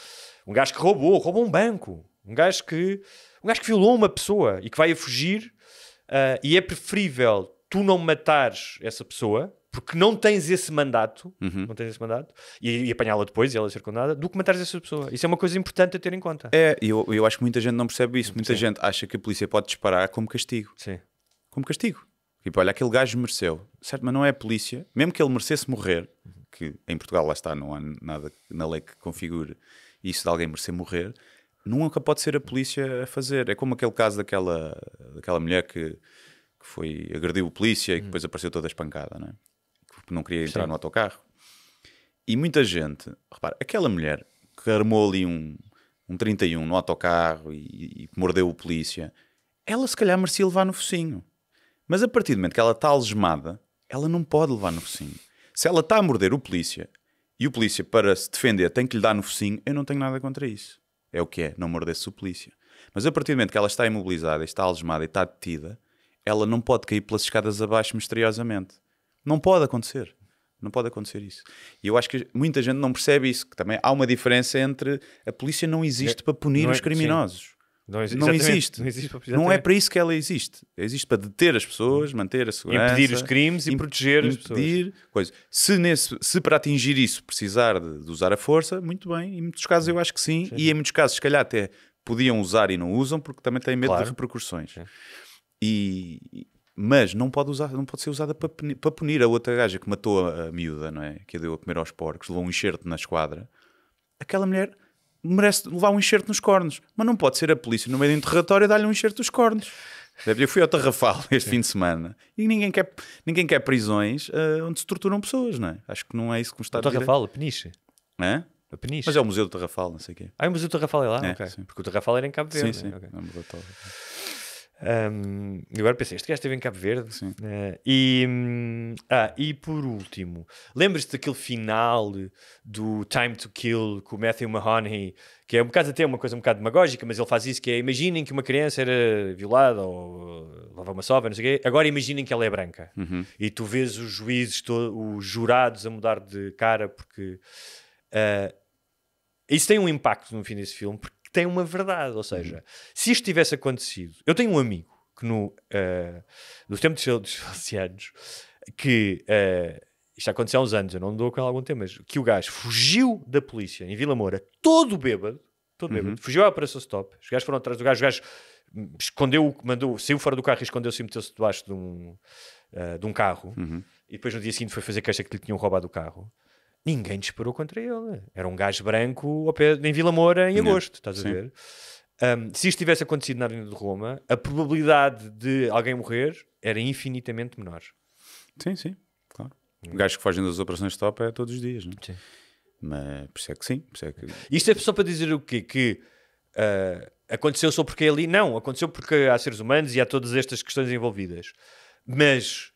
Speaker 2: um gajo que roubou, roubou um banco, um gajo que, um gajo que violou uma pessoa e que vai a fugir, uh, e é preferível tu não matares essa pessoa porque não tens esse mandato, uhum. não tens esse mandato, e, e apanhá-la depois e ela ser condenada, do que matares essa pessoa. Isso é uma coisa importante a ter em conta.
Speaker 1: É, eu, eu acho que muita gente não percebe isso. Muita Sim. gente acha que a polícia pode disparar como castigo. Sim. Como castigo. Tipo, olha, aquele gajo mereceu, certo? Mas não é a polícia, mesmo que ele merecesse morrer, uhum que em Portugal lá está, não há nada na lei que configure isso de alguém merecer morrer, nunca pode ser a polícia a fazer. É como aquele caso daquela, daquela mulher que, que foi, agrediu o polícia e que hum. depois apareceu toda espancada, não é? Porque não queria entrar Sim. no autocarro. E muita gente, repara, aquela mulher que armou ali um, um 31 no autocarro e, e mordeu o polícia, ela se calhar merecia levar no focinho. Mas a partir do momento que ela está algemada, ela não pode levar no focinho. Se ela está a morder o polícia e o polícia, para se defender, tem que lhe dar no focinho, eu não tenho nada contra isso. É o que é, não morder-se o polícia. Mas a partir do momento que ela está imobilizada, está algemada e está detida, ela não pode cair pelas escadas abaixo misteriosamente. Não pode acontecer. Não pode acontecer isso. E eu acho que muita gente não percebe isso, que também há uma diferença entre a polícia não existe é, para punir é, os criminosos. Sim. Não, não existe. Não, existe não é para isso que ela existe. Existe para deter as pessoas, manter a segurança. Impedir os crimes e imp proteger impedir pessoas. Impedir Se, nesse, se para atingir isso precisar de, de, usar a força, muito bem. Em muitos casos eu acho que sim. sim. E em muitos casos, se calhar até podiam usar e não usam porque também têm medo claro. de repercussões. E, mas não pode, usar, não pode ser usada para punir, para punir a outra gaja que matou a, a miúda, não é? Que a deu a comer aos porcos, levou um enxerto na esquadra. Aquela mulher merece levar um enxerto nos cornos. Mas não pode ser a polícia no meio do interrogatório dar-lhe um enxerto nos cornos. Eu fui ao Tarrafal [laughs] este fim de semana e ninguém quer, ninguém quer prisões uh, onde se torturam pessoas, não é? Acho que não é isso que a dizer. O Tarrafal, a Peniche. É? A Peniche. Mas é o Museu do Tarrafal, não sei o quê. Ah, é o Museu do Tarrafal é lá? É, okay. Porque o Tarrafal era em Cabo Verde. Sim, sim. Né? Okay. É
Speaker 2: um, e agora pensei, este gajo esteve em Cabo Verde. Uh, e, um, ah, e por último, lembras-te daquele final do Time to Kill com o Matthew Mahoney, que é um bocado até uma coisa um bocado demagógica, mas ele faz isso: que é imaginem que uma criança era violada ou eh, lava uma sova, não sei o quê, agora imaginem que ela é branca. Uhum. E tu vês os juízes, os jurados a mudar de cara, porque uh, isso tem um impacto no fim desse filme, porque tem uma verdade. Ou seja, uhum. se isto tivesse acontecido, eu tenho um amigo que no, uh, no tempo dos seus anos que uh, isto aconteceu há uns anos, eu não dou com ele há algum tempo, mas que o gajo fugiu da polícia em Vila Moura, todo bêbado, todo uhum. bêbado, uhum. fugiu à Operação Stop, os gajos foram atrás do gajo, o gajo escondeu, mandou, saiu fora do carro e escondeu-se e meteu-se debaixo de um, uh, de um carro. Uhum. E depois no dia seguinte foi fazer queixa que lhe tinham roubado o carro ninguém disparou contra ele. Era um gajo branco em Vila Moura em agosto, estás Sim. a ver? Um, se isto tivesse acontecido na Arena de Roma, a probabilidade de alguém morrer era infinitamente menor.
Speaker 1: Sim, sim, claro. O hum. gajo que fazem das operações top é todos os dias, não é? Sim. Mas por isso é que sim. Por isso é que... Isto é só para dizer o quê? Que
Speaker 2: uh, aconteceu só porque é ali? Não, aconteceu porque há seres humanos e há todas estas questões envolvidas. Mas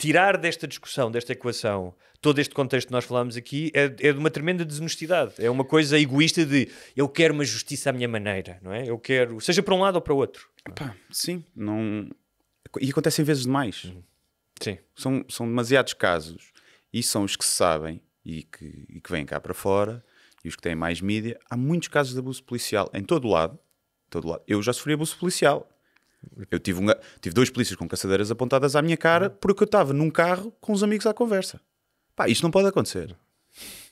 Speaker 2: tirar desta discussão, desta equação, todo este contexto que nós falámos aqui é, é de uma tremenda desonestidade. É uma coisa egoísta de eu quero uma justiça à minha
Speaker 1: maneira, não é? Eu quero, seja para um lado ou para o outro. Epá, sim, não. E acontecem vezes demais. Uhum. Sim. São, são demasiados casos e são os que se sabem e que, e que vêm cá para fora e os que têm mais mídia. Há muitos casos de abuso policial em todo o lado. Todo lado. Eu já sofri abuso policial eu tive, um, tive dois polícias com caçadeiras apontadas à minha cara porque eu estava num carro com os amigos à conversa. Pá, isto não pode acontecer.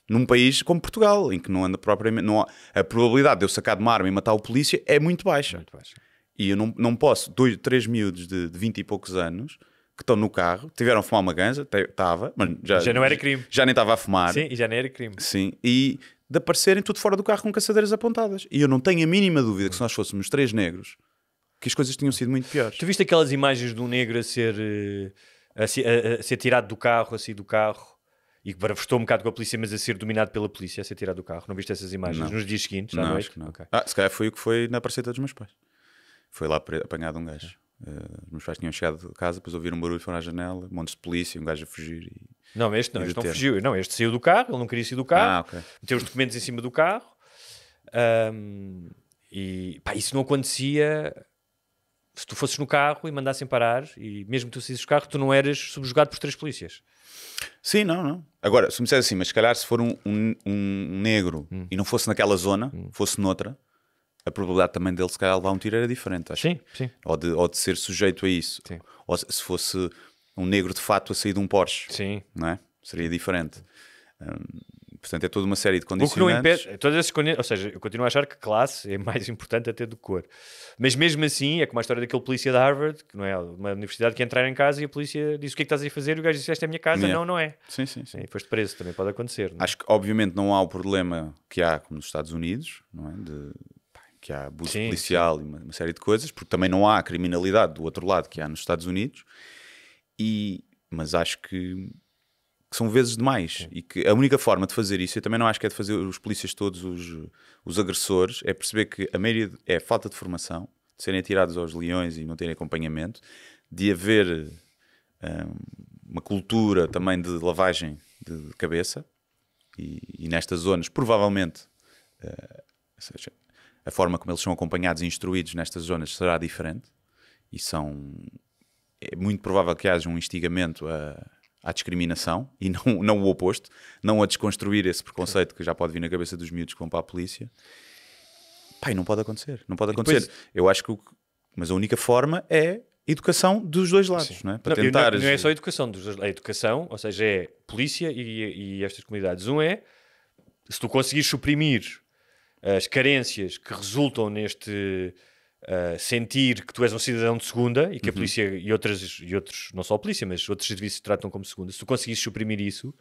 Speaker 1: Num país como Portugal, em que não anda propriamente. Não há, a probabilidade de eu sacar de uma arma e matar o polícia é muito baixa. Muito baixa. E eu não, não posso, dois, três miúdos de, de 20 e poucos anos que estão no carro, tiveram a fumar uma ganza, estava, mas já, já não era crime. Já, nem estava a fumar. Sim, e já não era crime. Sim, e de aparecerem tudo fora do carro com caçadeiras apontadas. E eu não tenho a mínima dúvida que se nós fôssemos três negros que as coisas tinham sido muito piores.
Speaker 2: Tu viste aquelas imagens de um negro a ser, eh, a, a, a ser tirado do carro, a sair do carro? e que bravou um bocado com a polícia, mas a ser dominado pela polícia, a ser tirado do carro. Não viste essas imagens não. nos dias seguintes? Não, noite? acho que não. Okay.
Speaker 1: Ah, se calhar foi o que foi na parceria dos meus pais. Foi lá apanhado um gajo. Uh, os meus pais tinham chegado de casa, depois ouviram um barulho, foram à janela, montes de polícia, um gajo a fugir. E... Não, este não, este não fugiu. Não, este saiu do
Speaker 2: carro, ele não queria sair do carro, ah, okay. meteu os documentos em cima do carro. Um, e pá, isso não acontecia se tu fosses no carro e mandassem parar, e mesmo tu saísses do carro, tu não eras subjugado por três polícias.
Speaker 1: Sim, não, não. Agora, se me disseres assim, mas se calhar se for um, um, um negro hum. e não fosse naquela zona, hum. fosse noutra, a probabilidade também dele se calhar levar um tiro era diferente, acho. Sim, sim. Ou de, ou de ser sujeito a isso. Sim. Ou se fosse um negro de fato a sair de um Porsche. Sim. Não é? Seria diferente. Hum, Portanto, é toda uma série de condicionantes. O que não
Speaker 2: impede, todas essas, ou seja, eu continuo a achar que classe é mais importante até do que cor. Mas mesmo assim, é como a história daquele polícia da Harvard, que não é uma universidade que entrar em casa e a polícia diz o que é que estás a fazer e o gajo disse esta é a minha casa. Yeah. Não, não é. Sim, sim, sim. É, e foste de preso também pode
Speaker 1: acontecer. É? Acho que, obviamente, não há o problema que há como nos Estados Unidos, não é? De, pá, que há abuso sim, policial sim. e uma, uma série de coisas, porque também não há a criminalidade do outro lado que há nos Estados Unidos. E, mas acho que que são vezes demais e que a única forma de fazer isso, eu também não acho que é de fazer os polícias todos os, os agressores, é perceber que a maioria é falta de formação, de serem atirados aos leões e não terem acompanhamento, de haver um, uma cultura também de lavagem de cabeça e, e nestas zonas provavelmente uh, seja, a forma como eles são acompanhados e instruídos nestas zonas será diferente e são é muito provável que haja um instigamento a à discriminação e [laughs] não, não o oposto, não a desconstruir esse preconceito que já pode vir na cabeça dos miúdos que vão para a polícia. Pai, não pode acontecer, não pode acontecer. Depois, eu acho que, o, mas a única forma é educação dos dois lados, sim. não é? Para não, é- tentares... não, é só
Speaker 2: a educação dos dois lados, é educação, ou seja, é polícia e, e estas comunidades. Um é se tu conseguires suprimir as carências que resultam neste Uh, sentir que tu és um cidadão de segunda e que uhum. a polícia e, outras, e outros, não só a polícia, mas outros serviços te tratam como segunda, se tu conseguisses suprimir isso,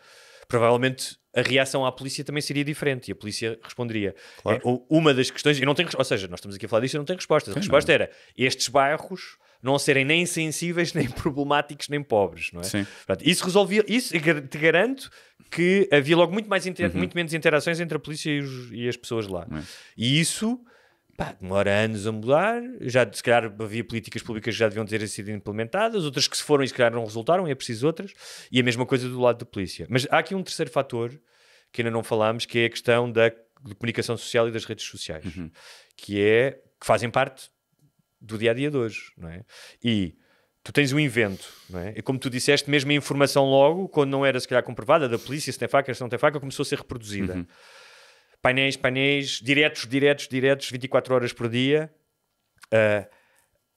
Speaker 2: provavelmente a reação à polícia também seria diferente e a polícia responderia. Claro. É, uma das questões, e não tem ou seja, nós estamos aqui a falar disto e não tem resposta. A resposta é? era estes bairros não serem nem sensíveis, [laughs] nem problemáticos, nem pobres, não é? Sim. isso resolvia, isso te garanto que havia logo muito, mais inter, uhum. muito menos interações entre a polícia e, os, e as pessoas lá. É. E isso pá, demora anos a mudar. Já, se calhar, havia políticas públicas que já deviam ter sido implementadas, outras que se foram e se calhar não resultaram, e é preciso outras. E a mesma coisa do lado da polícia. Mas há aqui um terceiro fator que ainda não falámos, que é a questão da comunicação social e das redes sociais, uhum. que é que fazem parte do dia a dia de hoje, não é? E tu tens um invento, não é? E como tu disseste, mesmo a informação logo, quando não era se calhar comprovada da polícia, se tem faca, se não tem faca, começou a ser reproduzida. Uhum painéis, painéis, diretos, diretos, diretos, 24 horas por dia. Uh,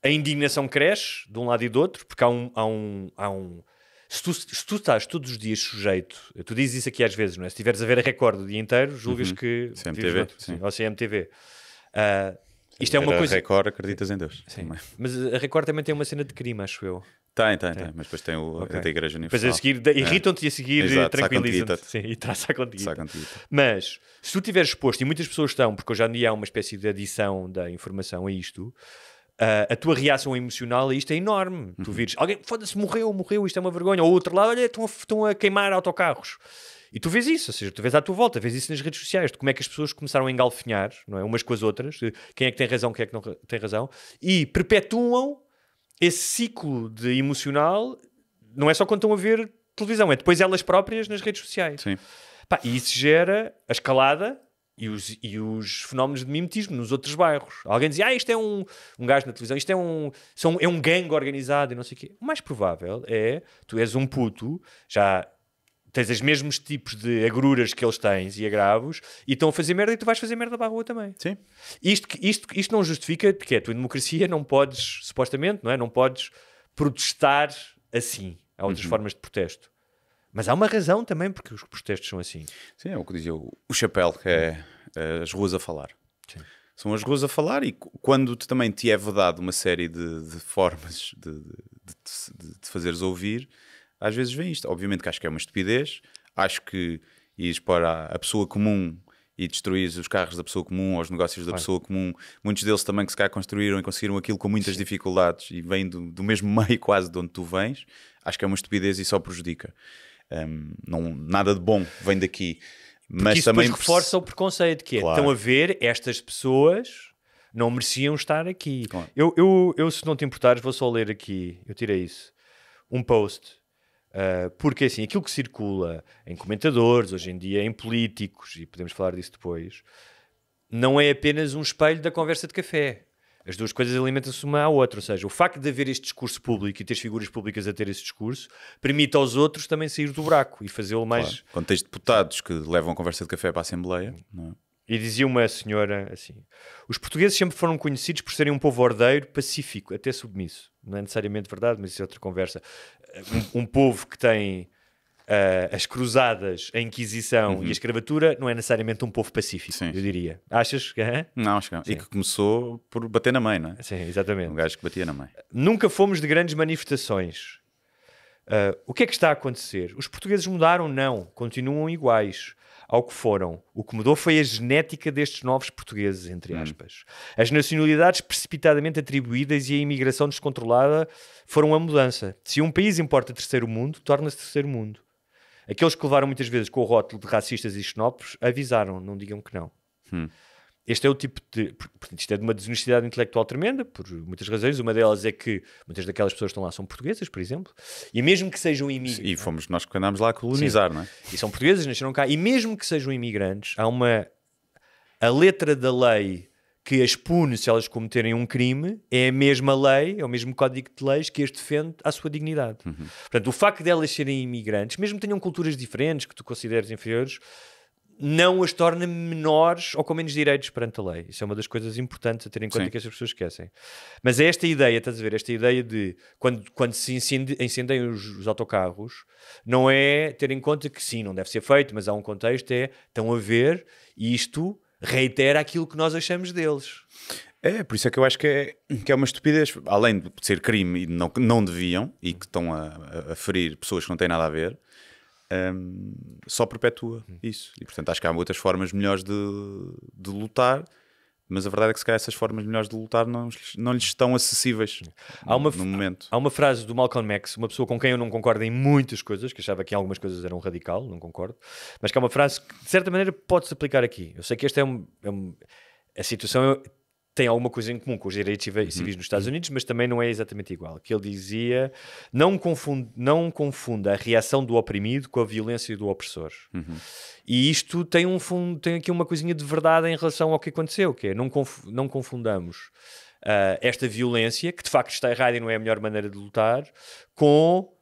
Speaker 2: a indignação cresce de um lado e do outro, porque há um. Há um, há um se, tu, se tu estás todos os dias sujeito, tu dizes isso aqui às vezes, não é? Se estiveres a ver a Record o dia inteiro, julgas uhum. que. CMTV. Sim. Ou CMTV. Uh, ah,
Speaker 1: isto é uma coisa. A Record acreditas em Deus. Sim.
Speaker 2: Mas a Record também tem uma cena de crime, acho eu. Tem, tem, tem, Mas depois tem, o, okay. a Igreja Universal. seguir irritam-te e a seguir tranquilizam-te. Sim, e traz a Mas, se tu estiveres exposto, e muitas pessoas estão, porque hoje em dia há uma espécie de adição da informação a isto, Uh, a tua reação emocional a isto é enorme. Uhum. Tu vires, alguém, foda-se, morreu, morreu, isto é uma vergonha. Ou outro lado, olha, estão a, estão a queimar autocarros. E tu vês isso, ou seja, tu vês à tua volta, vês isso nas redes sociais, de como é que as pessoas começaram a engalfinhar, não é? Umas com as outras, quem é que tem razão, quem é que não tem razão, e perpetuam esse ciclo de emocional não é só quando estão a ver televisão, é depois elas próprias nas redes sociais. Sim. Pá, e isso gera a escalada e os, e os fenómenos de mimetismo nos outros bairros. Alguém dizia, ah, isto é um, um gajo na televisão, isto é um, são, é um gangue organizado e não sei o quê. O mais provável é, tu és um puto, já tens os mesmos tipos de agruras que eles têm e agravos e estão a fazer merda e tu vais fazer merda para a rua também. Sim. Isto, isto, isto não justifica, porque é, tu em democracia não podes, supostamente, não é? Não podes protestar assim. Há outras uhum. formas de protesto. Mas há uma razão também porque os protestos são assim.
Speaker 1: Sim, é o que dizia o, o Chapéu, que é, é as ruas a falar. Sim. São as ruas a falar e quando também te é vedado uma série de, de formas de, de, de, de fazeres ouvir, às vezes vem isto. Obviamente que acho que é uma estupidez, acho que ires para a pessoa comum e destruís os carros da pessoa comum, ou os negócios da pessoa comum, muitos deles também que se cá construíram e conseguiram aquilo com muitas Sim. dificuldades e vêm do, do, mesmo [laughs] meio quase de onde tu vens, acho que é uma estupidez e só prejudica. Um, não, nada de bom vem daqui. Porque mas também reforça o preconceito que é, claro. estão a
Speaker 2: ver estas pessoas não mereciam estar aqui. Claro. Eu, eu, eu, se não te importares, vou só ler aqui, eu tirei isso, um post Uh, porque assim, aquilo que circula em comentadores, hoje em dia em políticos, e podemos falar disso depois, não é apenas um espelho da conversa de café. As duas coisas alimentam-se uma à outra, ou seja, o facto de haver este discurso público e ter figuras públicas a ter esse discurso permite aos outros também sair do buraco e fazê-lo mais. Claro.
Speaker 1: Quando tens deputados que levam a conversa de café para a Assembleia, não
Speaker 2: é? E dizia uma senhora assim: os portugueses sempre foram conhecidos por serem um povo ordeiro, pacífico, até submisso. Não é necessariamente verdade, mas isso é outra conversa um, um povo que tem uh, as cruzadas, a Inquisição uhum. e a uhum. escravatura não é necessariamente um povo pacífico, Sim. eu diria. Achas que é? Não, acho que não. Sim. E que começou por bater na mãe, não é? Sim, exatamente. Um gajo que batia na mãe. Nunca fomos de grandes manifestações. Uh, o que é que está a acontecer? Os portugueses mudaram? Não, continuam iguais ao que foram. O que mudou foi a genética destes novos portugueses, entre hum. aspas. Hum. As nacionalidades precipitadamente atribuídas e a imigração descontrolada foram a mudança. Se um país importa terceiro mundo, torna-se terceiro mundo. Aqueles que levaram muitas vezes com o rótulo de racistas e xenófobos avisaram, não digam que não. Hum. Este é o tipo de. Portanto, isto é de uma desonestidade intelectual tremenda, por muitas razões. Uma delas é que muitas daquelas pessoas que estão lá são portuguesas, por exemplo, e mesmo que sejam imigrantes. E fomos nós que andámos lá a colonizar, Sim. não é? E são portuguesas, nasceram cá, e mesmo que sejam imigrantes, há uma. A letra da lei que as pune se elas cometerem um crime é a mesma lei, é o mesmo código de leis que as defende à sua dignidade. Uhum. Portanto, o facto delas de serem imigrantes, mesmo que tenham culturas diferentes que tu consideres inferiores, não as torna menores ou com menos direitos perante a lei. Isso é uma das coisas importantes a ter em conta Sim. que estas pessoas esquecem. Mas é esta ideia, estás a ver? Esta ideia de quando, quando se incendem os, os, autocarros, não é ter em conta que sim, não deve ser feito, mas há um contexto, é estão a ver e isto reitera aquilo que nós achamos deles.
Speaker 1: É, por isso é que eu acho que é, que é uma estupidez, além de ser crime e não, não deviam, e que estão a, a ferir pessoas que não têm nada a ver, um, só perpetua hum. isso. E portanto acho que há outras formas melhores de, de lutar mas a verdade é que se calhar essas formas melhores de lutar não, não lhes estão acessíveis hum. há uma, no momento. Há uma frase do Malcolm X,
Speaker 2: uma pessoa com quem eu não concordo em muitas coisas, que achava que em algumas coisas era um radical, não concordo, mas que há uma frase que de certa maneira pode-se aplicar aqui. Eu sei que esta é um, é um a situação é tem alguma coisa em comum com os direitos uhum. civis uhum. nos Estados uhum. Unidos, mas também não é exatamente igual. Que ele dizia: não, não confunda a reação do oprimido com a violência do opressor. Uhum. E isto tem, um fundo, tem aqui uma coisinha de verdade em relação ao que aconteceu, que é não, conf, não confundamos uh, esta violência, que de facto está errada e não é a melhor maneira de lutar, com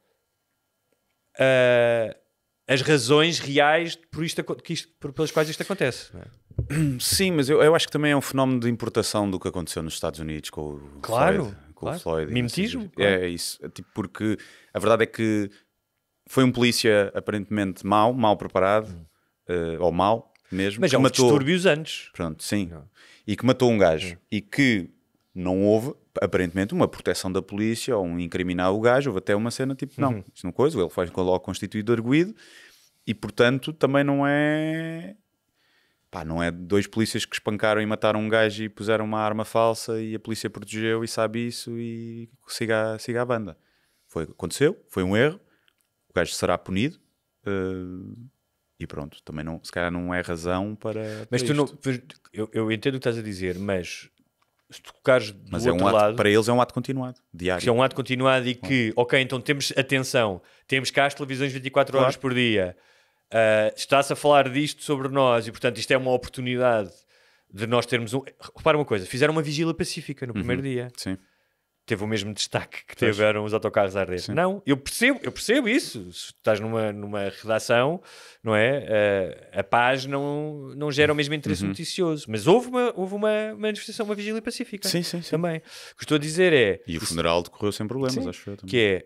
Speaker 2: uh, as razões reais por isto, isto, pelas quais isto acontece. É?
Speaker 1: [clears throat] Sim, mas eu, eu acho que também é um fenómeno de importação do que aconteceu nos Estados Unidos com o claro, Floyd. Com é claro. o Floyd Mimetismo? Assim, É isso. Tipo, porque a verdade é que foi um polícia aparentemente mau, mal preparado, uh, ou mau mesmo. Mas já é matou distúrbios antes. Pronto, sim. Não. É. E que matou um gajo. E que não houve, aparentemente, uma proteção da polícia ou um incriminar o gajo. Houve até uma cena tipo, não, uhum. isso não coisa. Ele faz logo constituído arguído. E, portanto, também não é Pá, não é dois polícias que espancaram e mataram um gajo e puseram uma arma falsa e a polícia protegeu e sabe isso e siga, siga a banda. Foi, aconteceu, foi um erro, o gajo será punido uh, e pronto. Também não, se calhar não é razão para. Mas para tu isto. não. Eu, eu entendo o que estás a dizer, mas
Speaker 2: se tu tocares do Mas é um ato, lado, para eles é um ato continuado, diário. Que é um ato continuado e que, ok, então temos atenção, temos cá as televisões 24 claro. horas por dia. Uh, Está-se a falar disto sobre nós e, portanto, isto é uma oportunidade de nós termos um. Repara uma coisa: fizeram uma vigília pacífica no primeiro uhum. dia. Sim. Teve o mesmo destaque que tiveram os autocarros a arder. Não, eu percebo, eu percebo isso. Se estás numa, numa redação, não é? Uh, a paz não, não gera o mesmo interesse uhum. noticioso. Mas houve uma, houve uma manifestação, uma vigília pacífica. Sim, sim, sim. Também. O que estou a dizer é. E o funeral decorreu sem problemas, sim, acho eu também. Que é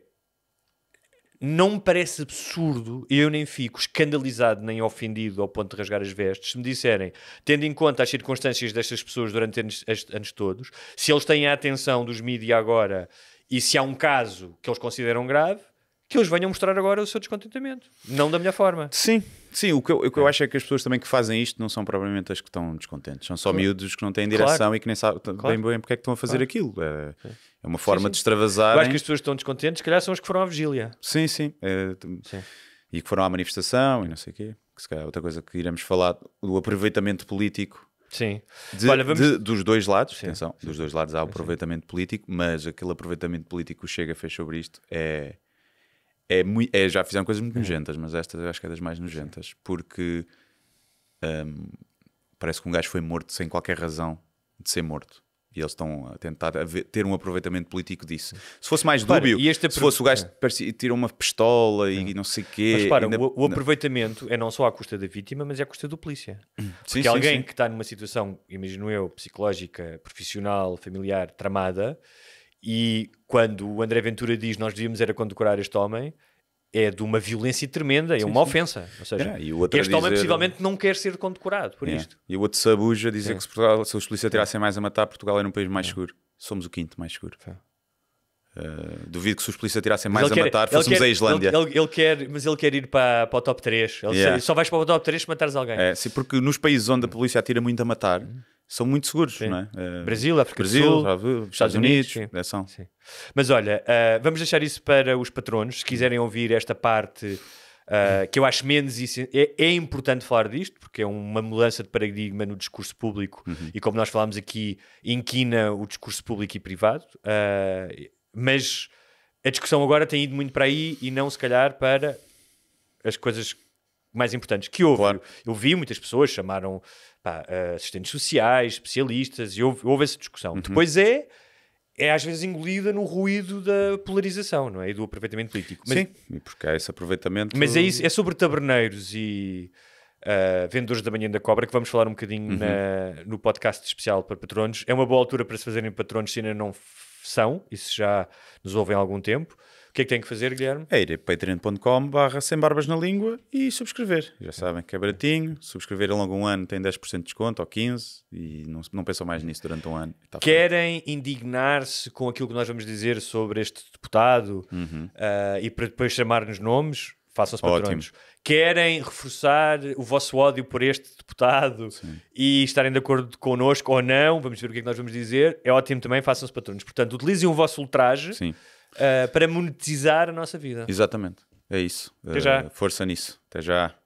Speaker 2: não me parece absurdo, e eu nem fico escandalizado nem ofendido ao ponto de rasgar as vestes, se me disserem, tendo em conta as circunstâncias destas pessoas durante anos, anos todos, se eles têm a atenção dos mídias agora e se há um caso que eles consideram grave, que eles venham mostrar agora o seu descontentamento.
Speaker 1: Não da minha forma. Sim, Sim, o que, eu, o que eu é. acho é que as pessoas também que fazem isto não são propriamente as que estão descontentes, são só claro. miúdos que não têm direção claro. e que nem sabem claro. bem, bem porque é que estão a fazer aquilo. É, é, é uma forma sim, sim. de extravasar. Eu acho que as
Speaker 2: pessoas que estão descontentes, se calhar são as que foram à vigília.
Speaker 1: Sim, sim. É, sim. E que foram à manifestação e não sei o quê. Que se calhar é outra coisa que iremos falar, do aproveitamento político Sim. De, Olha, vamos... de, dos dois lados, sim, atenção, sim. dos dois lados há o aproveitamento político, mas aquele aproveitamento político que o Chega fez sobre isto é, é é, já fizeram coisas muito é. nojentas, mas esta eu acho que é das mais nojentas, porque um, parece que um gajo foi morto sem qualquer razão de ser morto. E eles estão a tentar a ver, ter um aproveitamento político disso. Se fosse mais repara, dúbio, e se fosse o gajo é. tira uma pistola é. e não sei quê, mas, para, ainda... o quê. o,
Speaker 2: aproveitamento é não só à custa da vítima, mas é à custa do polícia. [clears throat] Porque sim, alguém sim. que está numa situação, imagino eu, psicológica, profissional, familiar, tramada, e quando o André Ventura diz nós devíamos era condecorar este homem, é de uma violência tremenda, é sim, uma sim. ofensa. Ou seja, este dizer... homem possivelmente não quer ser condecorado por yeah. isto.
Speaker 1: E o outro sabuja dizer yeah. É. que se, Portugal, se os polícias tirassem é. mais a matar, Portugal era um país mais é. seguro. Somos o quinto mais seguro. Uh, duvido que se os polícias tirassem mais a matar, fôssemos quer, a Islândia.
Speaker 2: Ele, ele, quer, mas ele quer ir para, para o top 3. Ele só vais para o top 3 se matares alguém. É,
Speaker 1: sim, porque nos países onde a polícia atira muito a matar. Uhum são muito seguros, sim. não é? Uh, Brasil, África Brasil, do Sul, Brasil, Estados Unidos, Unidos são. Sim. Mas olha, uh, vamos deixar isso para os
Speaker 2: patronos, se quiserem ouvir esta parte uh, que eu acho menos é, é, importante falar disto, porque é uma mudança de paradigma no discurso público uhum. e como nós falámos aqui, inquina o discurso público e privado, mas a discussão agora tem ido muito para aí e não se calhar para as coisas mais importantes que houve. Claro. Eu vi muitas pessoas chamaram pá, eh, assistentes sociais, especialistas, e houve, houve essa discussão. Uhum. Depois é é às vezes engolida no ruído da polarização, não é? E do aproveitamento
Speaker 1: político. Mas, Sim, porque há esse aproveitamento. Mas é, isso, é sobre taberneiros e
Speaker 2: uh, vendedores da manhã da cobra que vamos falar um bocadinho uhum. na, no podcast especial para patronos. É uma boa altura
Speaker 1: para se fazerem patronos se ainda não são, isso já nos ouvem há algum tempo. O que é que tem que fazer, Guilherme? É ir a patreon.com barra sem barbas na língua e subscrever. Já sabem que é baratinho, subscrever ao longo de um ano tem 10% de desconto ou 15% e não, não pensam mais nisso durante um ano. Tá
Speaker 2: Querem indignar-se com aquilo que nós vamos dizer sobre este deputado uhum. uh, e para depois chamar-nos nomes? façam-se patronos. Querem reforçar o vosso ódio por este deputado Sim. e estarem de acordo connosco ou não, vamos ver o que é que nós vamos dizer. É ótimo também, façam-se patronos. Portanto, utilizem o vosso ultraje. Sim eh, para monetizar a nossa vida.
Speaker 1: Exatamente, é isso. Até já. Uh, força nisso. Até já.